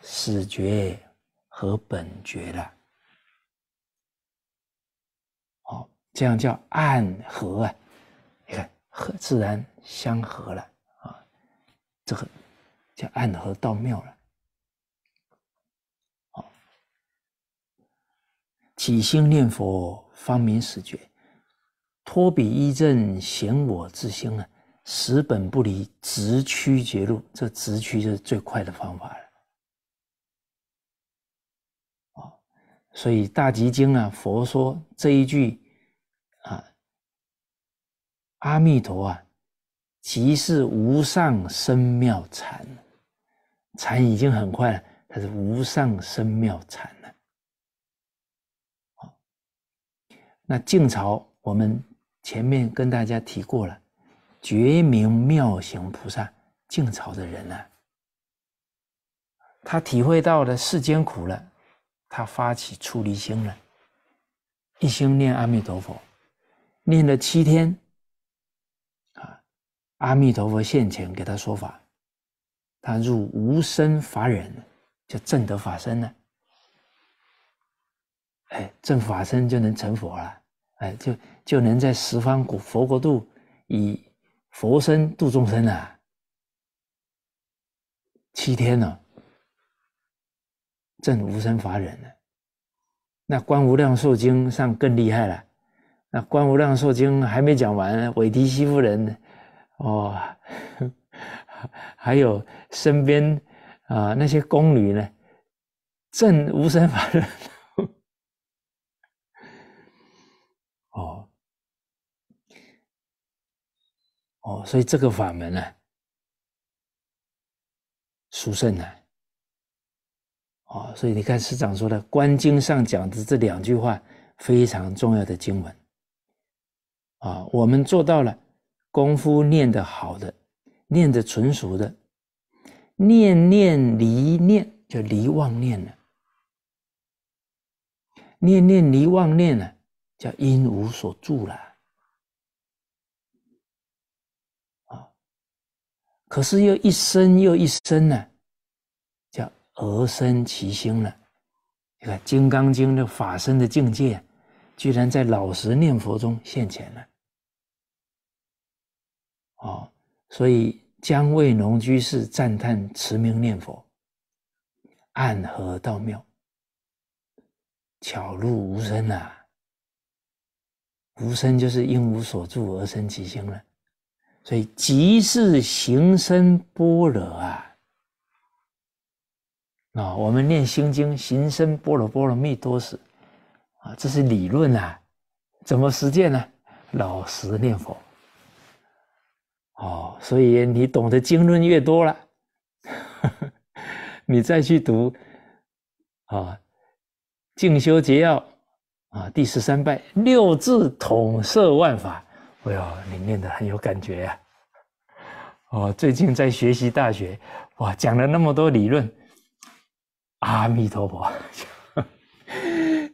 死觉和本觉了，好，这样叫暗合啊。和自然相合了啊，这个叫暗合道妙了。好，起心念佛，方明始觉，脱彼依正显我自心啊，十本不离，直趋绝路。这直趋就是最快的方法了。啊，所以《大集经》啊，佛说这一句。阿弥陀啊，即是无上生妙禅，禅已经很快了，它是无上生妙禅了。那晋朝我们前面跟大家提过了，觉明妙行菩萨，晋朝的人呢，他体会到了世间苦了，他发起出离心了，一心念阿弥陀佛，念了七天。阿弥陀佛现前给他说法，他入无生法忍，就证得法身了。哎，证法身就能成佛了，哎，就就能在十方国佛国度以佛身度众生了。七天呢，证无生法忍了。那《观无量寿经》上更厉害了，那《观无量寿经》还没讲完，韦提西夫人。哦，[laughs] 还有身边啊那些宫女呢，正无生法忍。[laughs] 哦哦，所以这个法门呢殊胜难。哦，所以你看师长说的《观经》上讲的这两句话非常重要的经文。啊，我们做到了。功夫念得好的，念得纯熟的，念念离念，叫离妄念了；念念离妄念了，叫因无所著了。啊！可是又一生又一生呢，叫而生其心了。你看《金刚经》的法身的境界，居然在老实念佛中现前了。啊，所以姜味农居士赞叹持名念佛，暗合道妙，巧入无声啊，无声就是因无所住而生其心了。所以即是行深般若啊，啊，我们念心经，行深般若波罗蜜多时，啊，这是理论啊，怎么实践呢？老实念佛。哦，所以你懂得经论越多了，[laughs] 你再去读啊《静修捷要》啊第十三拜六字统摄万法，哎呦，你念的很有感觉呀！哦，最近在学习大学，哇，讲了那么多理论，阿弥陀佛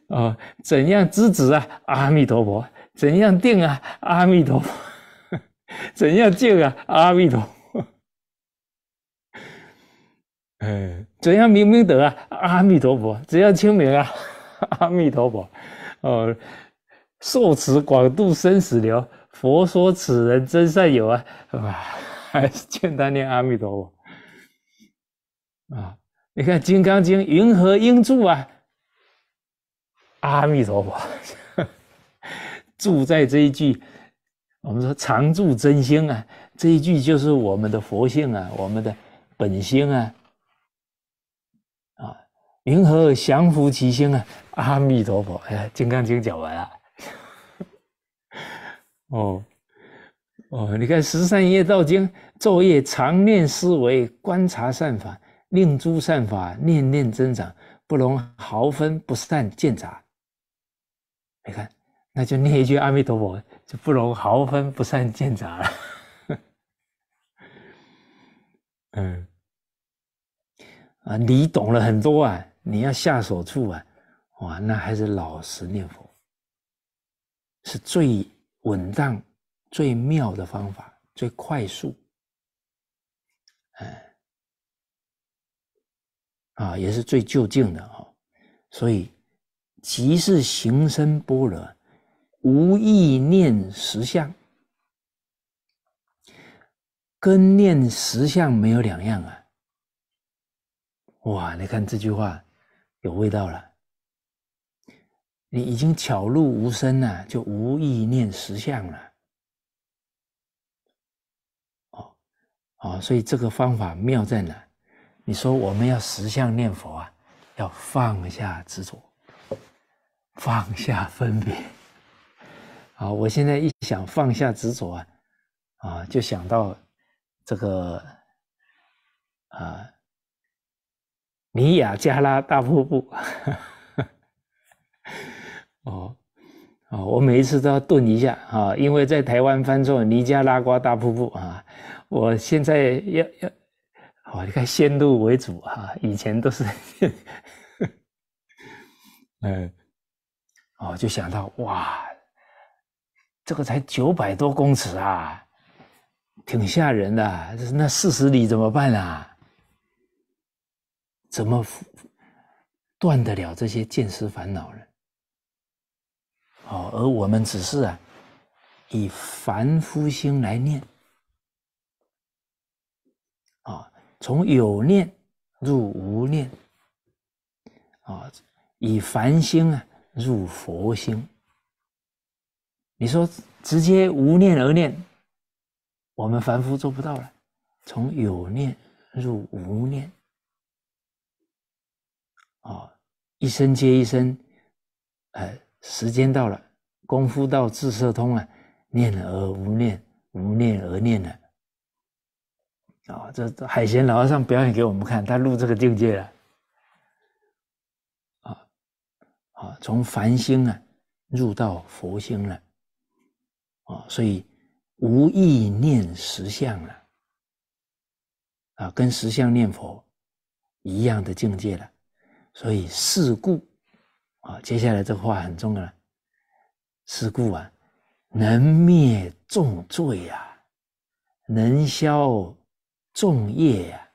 啊，[laughs] 怎样知止啊？阿弥陀佛，怎样定啊？阿弥陀佛。怎样救啊？阿弥陀，[laughs] 哎，怎样明明得啊？阿弥陀佛，怎样清明啊？阿弥陀佛，哦，受持广度生死流，佛说此人真善友啊，[laughs] 还是简单念阿弥陀佛啊？你看《金刚经》，云何应住啊？阿弥陀佛，[laughs] 住在这一句。我们说常住真心啊，这一句就是我们的佛性啊，我们的本心啊，啊，云何降伏其心啊？阿弥陀佛，哎，金刚经讲完了。[laughs] 哦哦，你看十三夜道经，昼夜常念思维，观察善法，令诸善法念念增长，不容毫分不善见杂。你看，那就念一句阿弥陀佛。就不容毫分不善见杂了。[laughs] 嗯，啊，你懂了很多啊，你要下手处啊，哇，那还是老实念佛，是最稳当、最妙的方法，最快速，哎，啊，也是最就近的哦，所以，即是行深般若。无意念实相，跟念实相没有两样啊！哇，你看这句话有味道了，你已经巧入无声了，就无意念实相了。哦，哦，所以这个方法妙在哪？你说我们要实相念佛啊，要放下执着，放下分别。啊，我现在一想放下执着啊，啊，就想到这个啊，尼亚加拉大瀑布。哦，哦，我每一次都要顿一下啊，因为在台湾翻作尼加拉瓜大瀑布啊。我现在要要，好，你看先入为主啊，以前都是，[laughs] 嗯，哦，就想到哇。这个才九百多公尺啊，挺吓人的。那四十里怎么办啊？怎么断得了这些见识烦恼呢？哦，而我们只是啊，以凡夫心来念啊，从有念入无念啊，以凡心啊入佛心。你说直接无念而念，我们凡夫做不到了。从有念入无念，哦，一生接一生，呃，时间到了，功夫到自色通了，念而无念，无念而念了，啊，这海贤老和尚表演给我们看，他入这个境界了，啊，啊，从凡心啊入到佛心了。哦，所以无意念实相了，啊，跟实相念佛一样的境界了，所以是故，啊，接下来这话很重要，了。是故啊，能灭众罪呀，能消众业呀。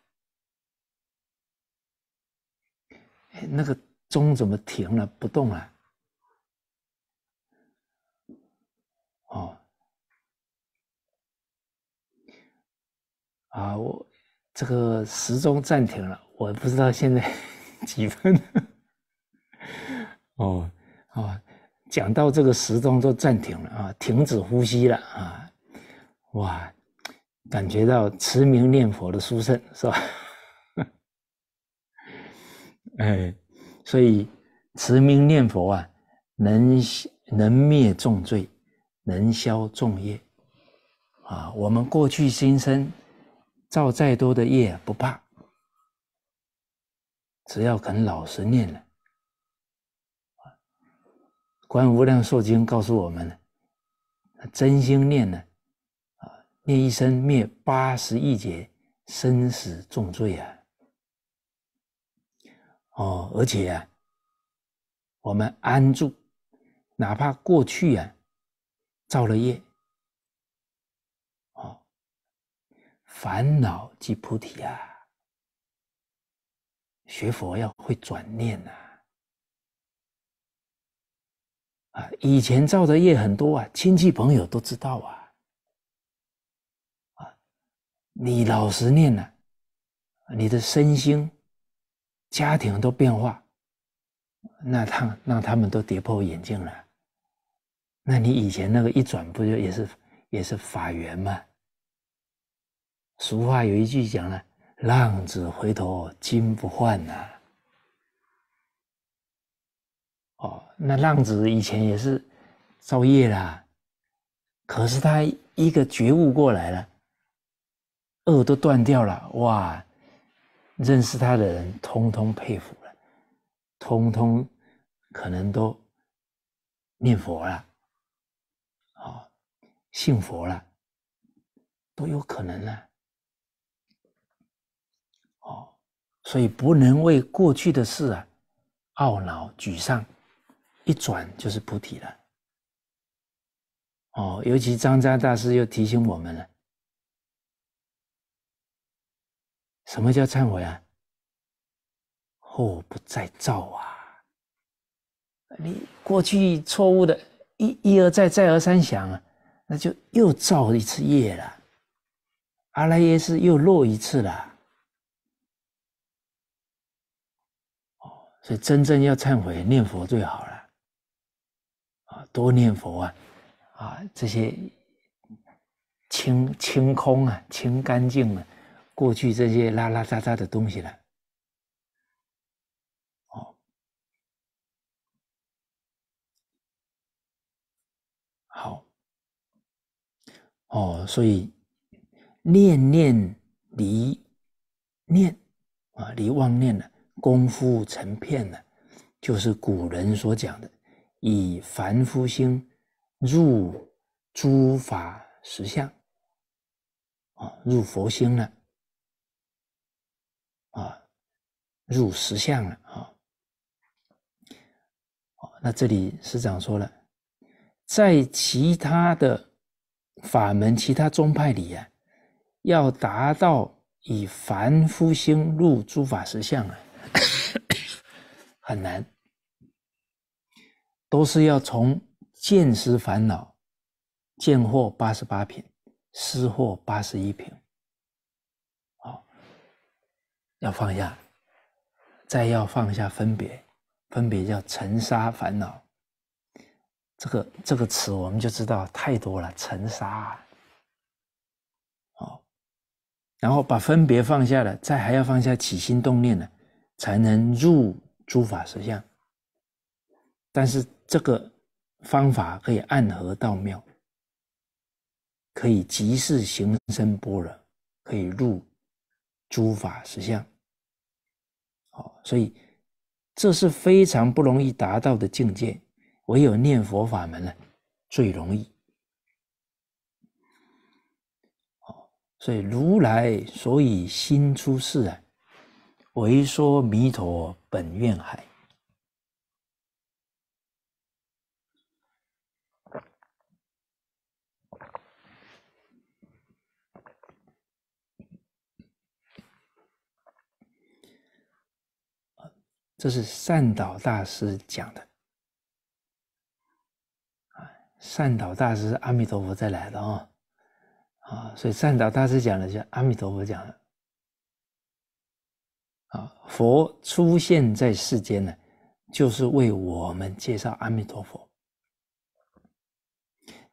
哎，那个钟怎么停了？不动了？哦。啊，我这个时钟暂停了，我不知道现在 [laughs] 几分。哦，哦，讲到这个时钟就暂停了啊，停止呼吸了啊，哇，感觉到持名念佛的殊胜是吧？[laughs] 哎，所以持名念佛啊，能能灭重罪，能消重业啊，我们过去心生。造再多的业不怕，只要肯老实念了，《观无量寿经》告诉我们呢，真心念呢，啊，念一生灭八十一劫生死重罪啊！哦，而且啊，我们安住，哪怕过去啊，造了业。烦恼即菩提啊！学佛要会转念呐！啊，以前造的业很多啊，亲戚朋友都知道啊。啊，你老实念了，你的身心、家庭都变化，那他让他们都跌破眼镜了。那你以前那个一转，不就也是也是法缘吗？俗话有一句讲了：“浪子回头金不换”呐。哦，那浪子以前也是造业啦，可是他一个觉悟过来了，恶都断掉了，哇！认识他的人通通佩服了，通通可能都念佛了，哦，信佛了，都有可能了。所以不能为过去的事啊懊恼沮丧，一转就是菩提了。哦，尤其张家大师又提醒我们了，什么叫忏悔啊？祸不再造啊，你过去错误的，一一而再再而三想啊，那就又造一次业了，阿赖耶是又落一次了。所以，真正要忏悔，念佛最好了。啊，多念佛啊，啊，这些清清空啊，清干净了过去这些拉拉杂杂的东西了。哦，好，哦，所以念念离念啊，离妄念了。功夫成片了，就是古人所讲的，以凡夫心入诸法实相，啊，入佛心了，啊，入实相了，啊，那这里师长说了，在其他的法门、其他宗派里啊，要达到以凡夫心入诸法实相啊。[coughs] 很难，都是要从见识烦恼，见货八十八品，失货八十一品，好，要放下，再要放下分别，分别叫尘沙烦恼，这个这个词我们就知道太多了，尘沙，啊。然后把分别放下了，再还要放下起心动念呢。才能入诸法实相，但是这个方法可以暗合道妙，可以即是行深般若，可以入诸法实相。好，所以这是非常不容易达到的境界，唯有念佛法门呢最容易。好，所以如来所以心出世啊。唯说弥陀本愿海，这是善导大师讲的善导大师，阿弥陀佛在来的哦，啊，所以善导大师讲的，就阿弥陀佛讲的。啊，佛出现在世间呢，就是为我们介绍阿弥陀佛，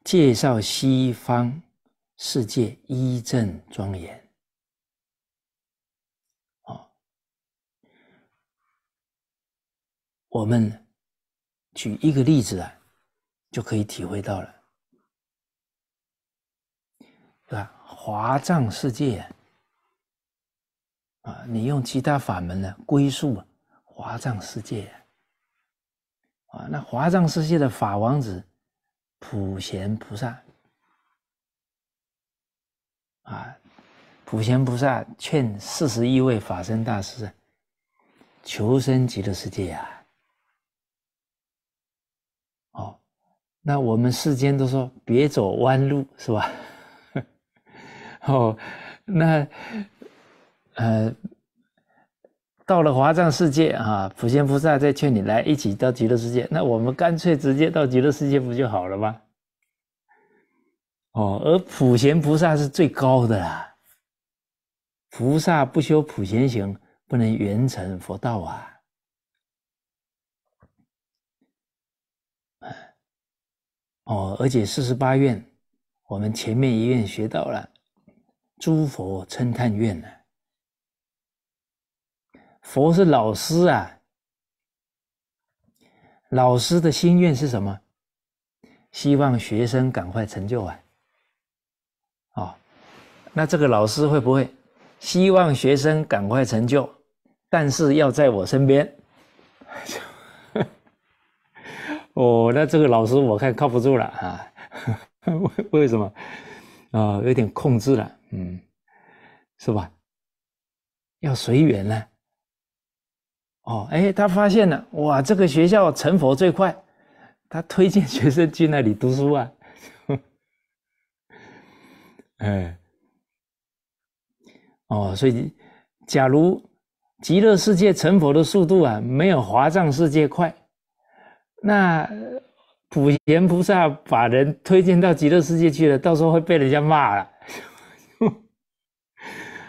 介绍西方世界一正庄严。啊，我们举一个例子啊，就可以体会到了，对吧？华藏世界。啊，你用其他法门呢？归宿华藏世界啊，那华藏世界的法王子普贤菩萨啊，普贤菩萨劝四十一位法身大师求生极乐世界啊。哦，那我们世间都说别走弯路，是吧？[laughs] 哦，那。呃，到了华藏世界啊，普贤菩萨再劝你来一起到极乐世界，那我们干脆直接到极乐世界不就好了吗？哦，而普贤菩萨是最高的啦，菩萨不修普贤行，不能圆成佛道啊。哦，而且四十八愿，我们前面一愿学到了，诸佛称叹愿呢。佛是老师啊，老师的心愿是什么？希望学生赶快成就啊。哦，那这个老师会不会希望学生赶快成就，但是要在我身边？[laughs] 哦，那这个老师我看靠不住了啊。[laughs] 为什么？啊，有点控制了，嗯，是吧？要随缘了。哦，哎，他发现了，哇，这个学校成佛最快，他推荐学生去那里读书啊，[laughs] 哎，哦，所以，假如极乐世界成佛的速度啊没有华藏世界快，那普贤菩萨把人推荐到极乐世界去了，到时候会被人家骂了。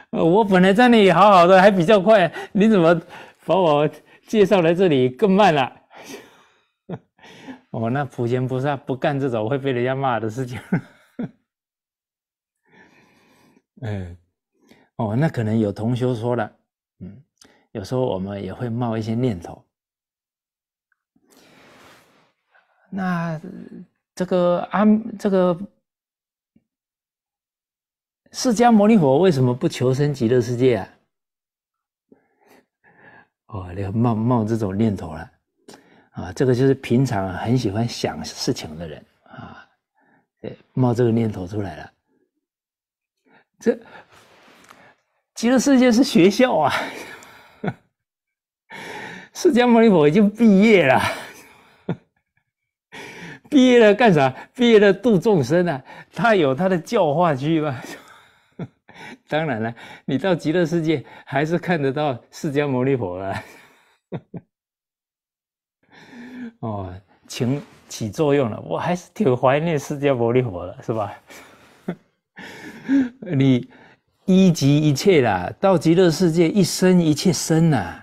[laughs] 我本来在那里好好的，还比较快，你怎么？把我介绍来这里更慢了。我 [laughs] 那普贤菩萨不干这种会被人家骂的事情。嗯，[laughs] 哦，那可能有同学说了，嗯，有时候我们也会冒一些念头。那这个阿这个释迦牟尼佛为什么不求生极乐世界啊？哦，你冒冒这种念头了啊！这个就是平常很喜欢想事情的人啊，冒这个念头出来了。这其实世界是学校啊，[laughs] 释迦牟尼佛已经毕业了，[laughs] 毕业了干啥？毕业了度众生啊，他有他的教化区吧。当然了，你到极乐世界还是看得到释迦牟尼佛了。[laughs] 哦，情起作用了，我还是挺怀念释迦牟尼佛了，是吧？[laughs] 你一级一切啦，到极乐世界一生一切生呐。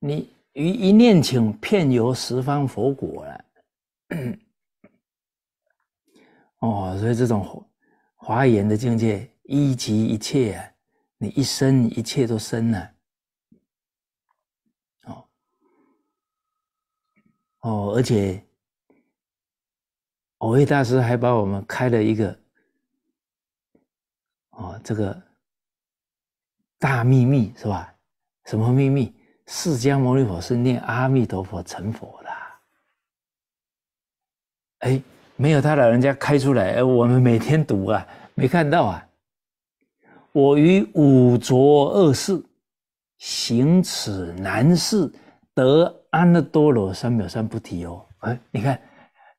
你于一念情遍游十方佛国了。[coughs] 哦，所以这种。华严的境界，一即一切，啊，你一生一切都生了。哦，哦，而且，藕益大师还把我们开了一个，哦，这个大秘密是吧？什么秘密？释迦牟尼佛是念阿弥陀佛成佛的。哎。没有他老人家开出来，哎，我们每天读啊，没看到啊。我于五浊恶世，行此难事，得安乐多罗三藐三菩提哦，哎，你看，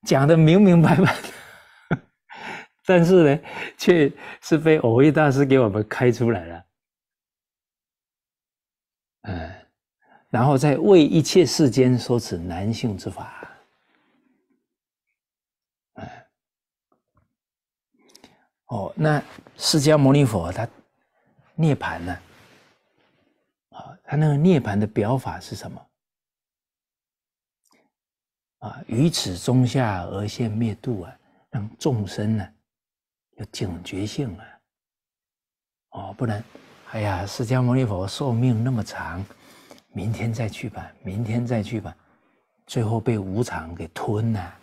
讲的明明白白，[laughs] 但是呢，却是被偶遇大师给我们开出来了，哎，然后再为一切世间说此难性之法。哦，那释迦牟尼佛他涅盘呢？啊，他那个涅盘的表法是什么？啊，于此中下而现灭度啊，让众生呢有警觉性啊。哦，不然，哎呀，释迦牟尼佛寿命那么长，明天再去吧，明天再去吧，最后被无常给吞了。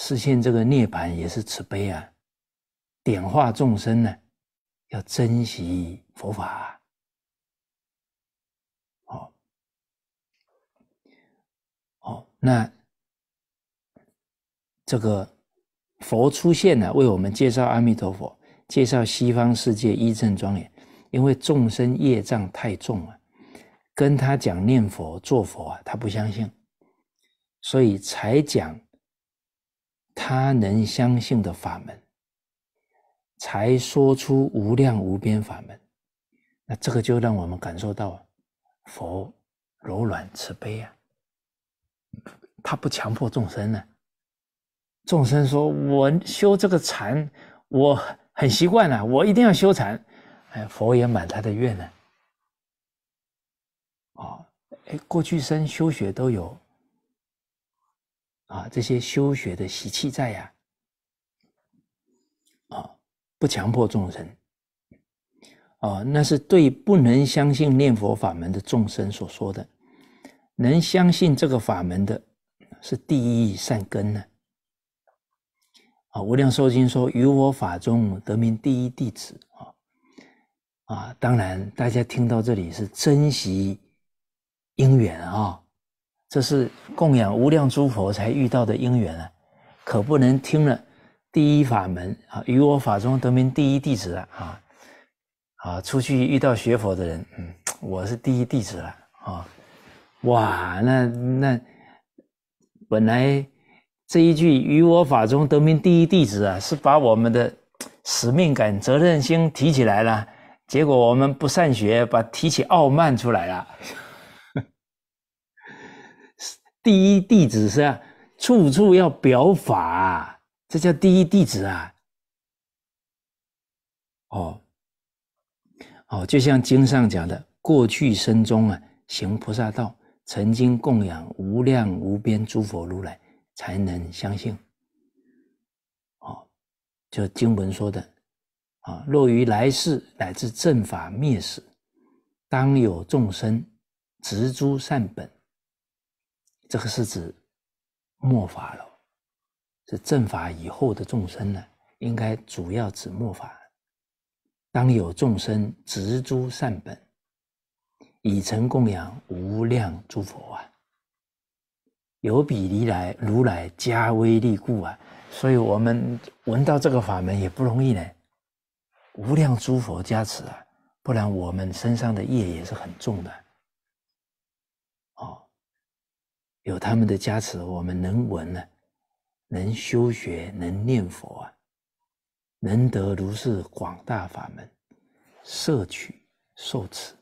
实现这个涅槃也是慈悲啊，点化众生呢，要珍惜佛法。好，好，那这个佛出现呢，为我们介绍阿弥陀佛，介绍西方世界一正庄严，因为众生业障太重了，跟他讲念佛做佛啊，他不相信，所以才讲。他能相信的法门，才说出无量无边法门。那这个就让我们感受到佛柔软慈悲啊，他不强迫众生呢。众生说：“我修这个禅，我很习惯了，我一定要修禅。”哎，佛也满他的愿呢、啊，哎，过去生修学都有。啊，这些修学的习气在呀，啊，不强迫众生，啊，那是对不能相信念佛法门的众生所说的，能相信这个法门的，是第一善根呢。啊，无量寿经说，于我法中得名第一弟子啊，啊，当然大家听到这里是珍惜因缘啊。这是供养无量诸佛才遇到的因缘啊，可不能听了第一法门啊，于我法中得名第一弟子啊啊！啊，出去遇到学佛的人，嗯，我是第一弟子了啊！哇，那那本来这一句“于我法中得名第一弟子”啊，是把我们的使命感、责任心提起来了，结果我们不善学，把提起傲慢出来了。第一弟子是啊，处处要表法，这叫第一弟子啊！哦哦，就像经上讲的，过去生中啊，行菩萨道，曾经供养无量无边诸佛如来，才能相信。哦，就经文说的啊，若于来世乃至正法灭时，当有众生执诸善本。这个是指末法了，是正法以后的众生呢，应该主要指末法。当有众生执诸善本，以诚供养无量诸佛啊，有比尼来如来加威力故啊，所以我们闻到这个法门也不容易呢。无量诸佛加持啊，不然我们身上的业也是很重的。有他们的加持，我们能闻呢，能修学，能念佛啊，能得如是广大法门，摄取受持。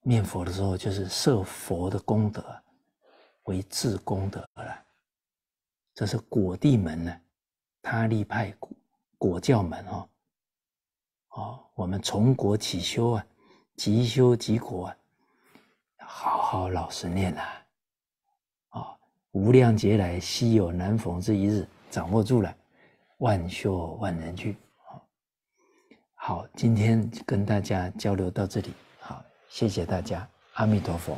念佛的时候，就是摄佛的功德为自功德，了，这是果地门呢，他利派果教门哦。哦，我们从果起修啊，即修即果啊，要好好老实念啦。无量劫来，稀有难逢之一日，掌握住了，万修万人去。好，好，今天跟大家交流到这里，好，谢谢大家，阿弥陀佛。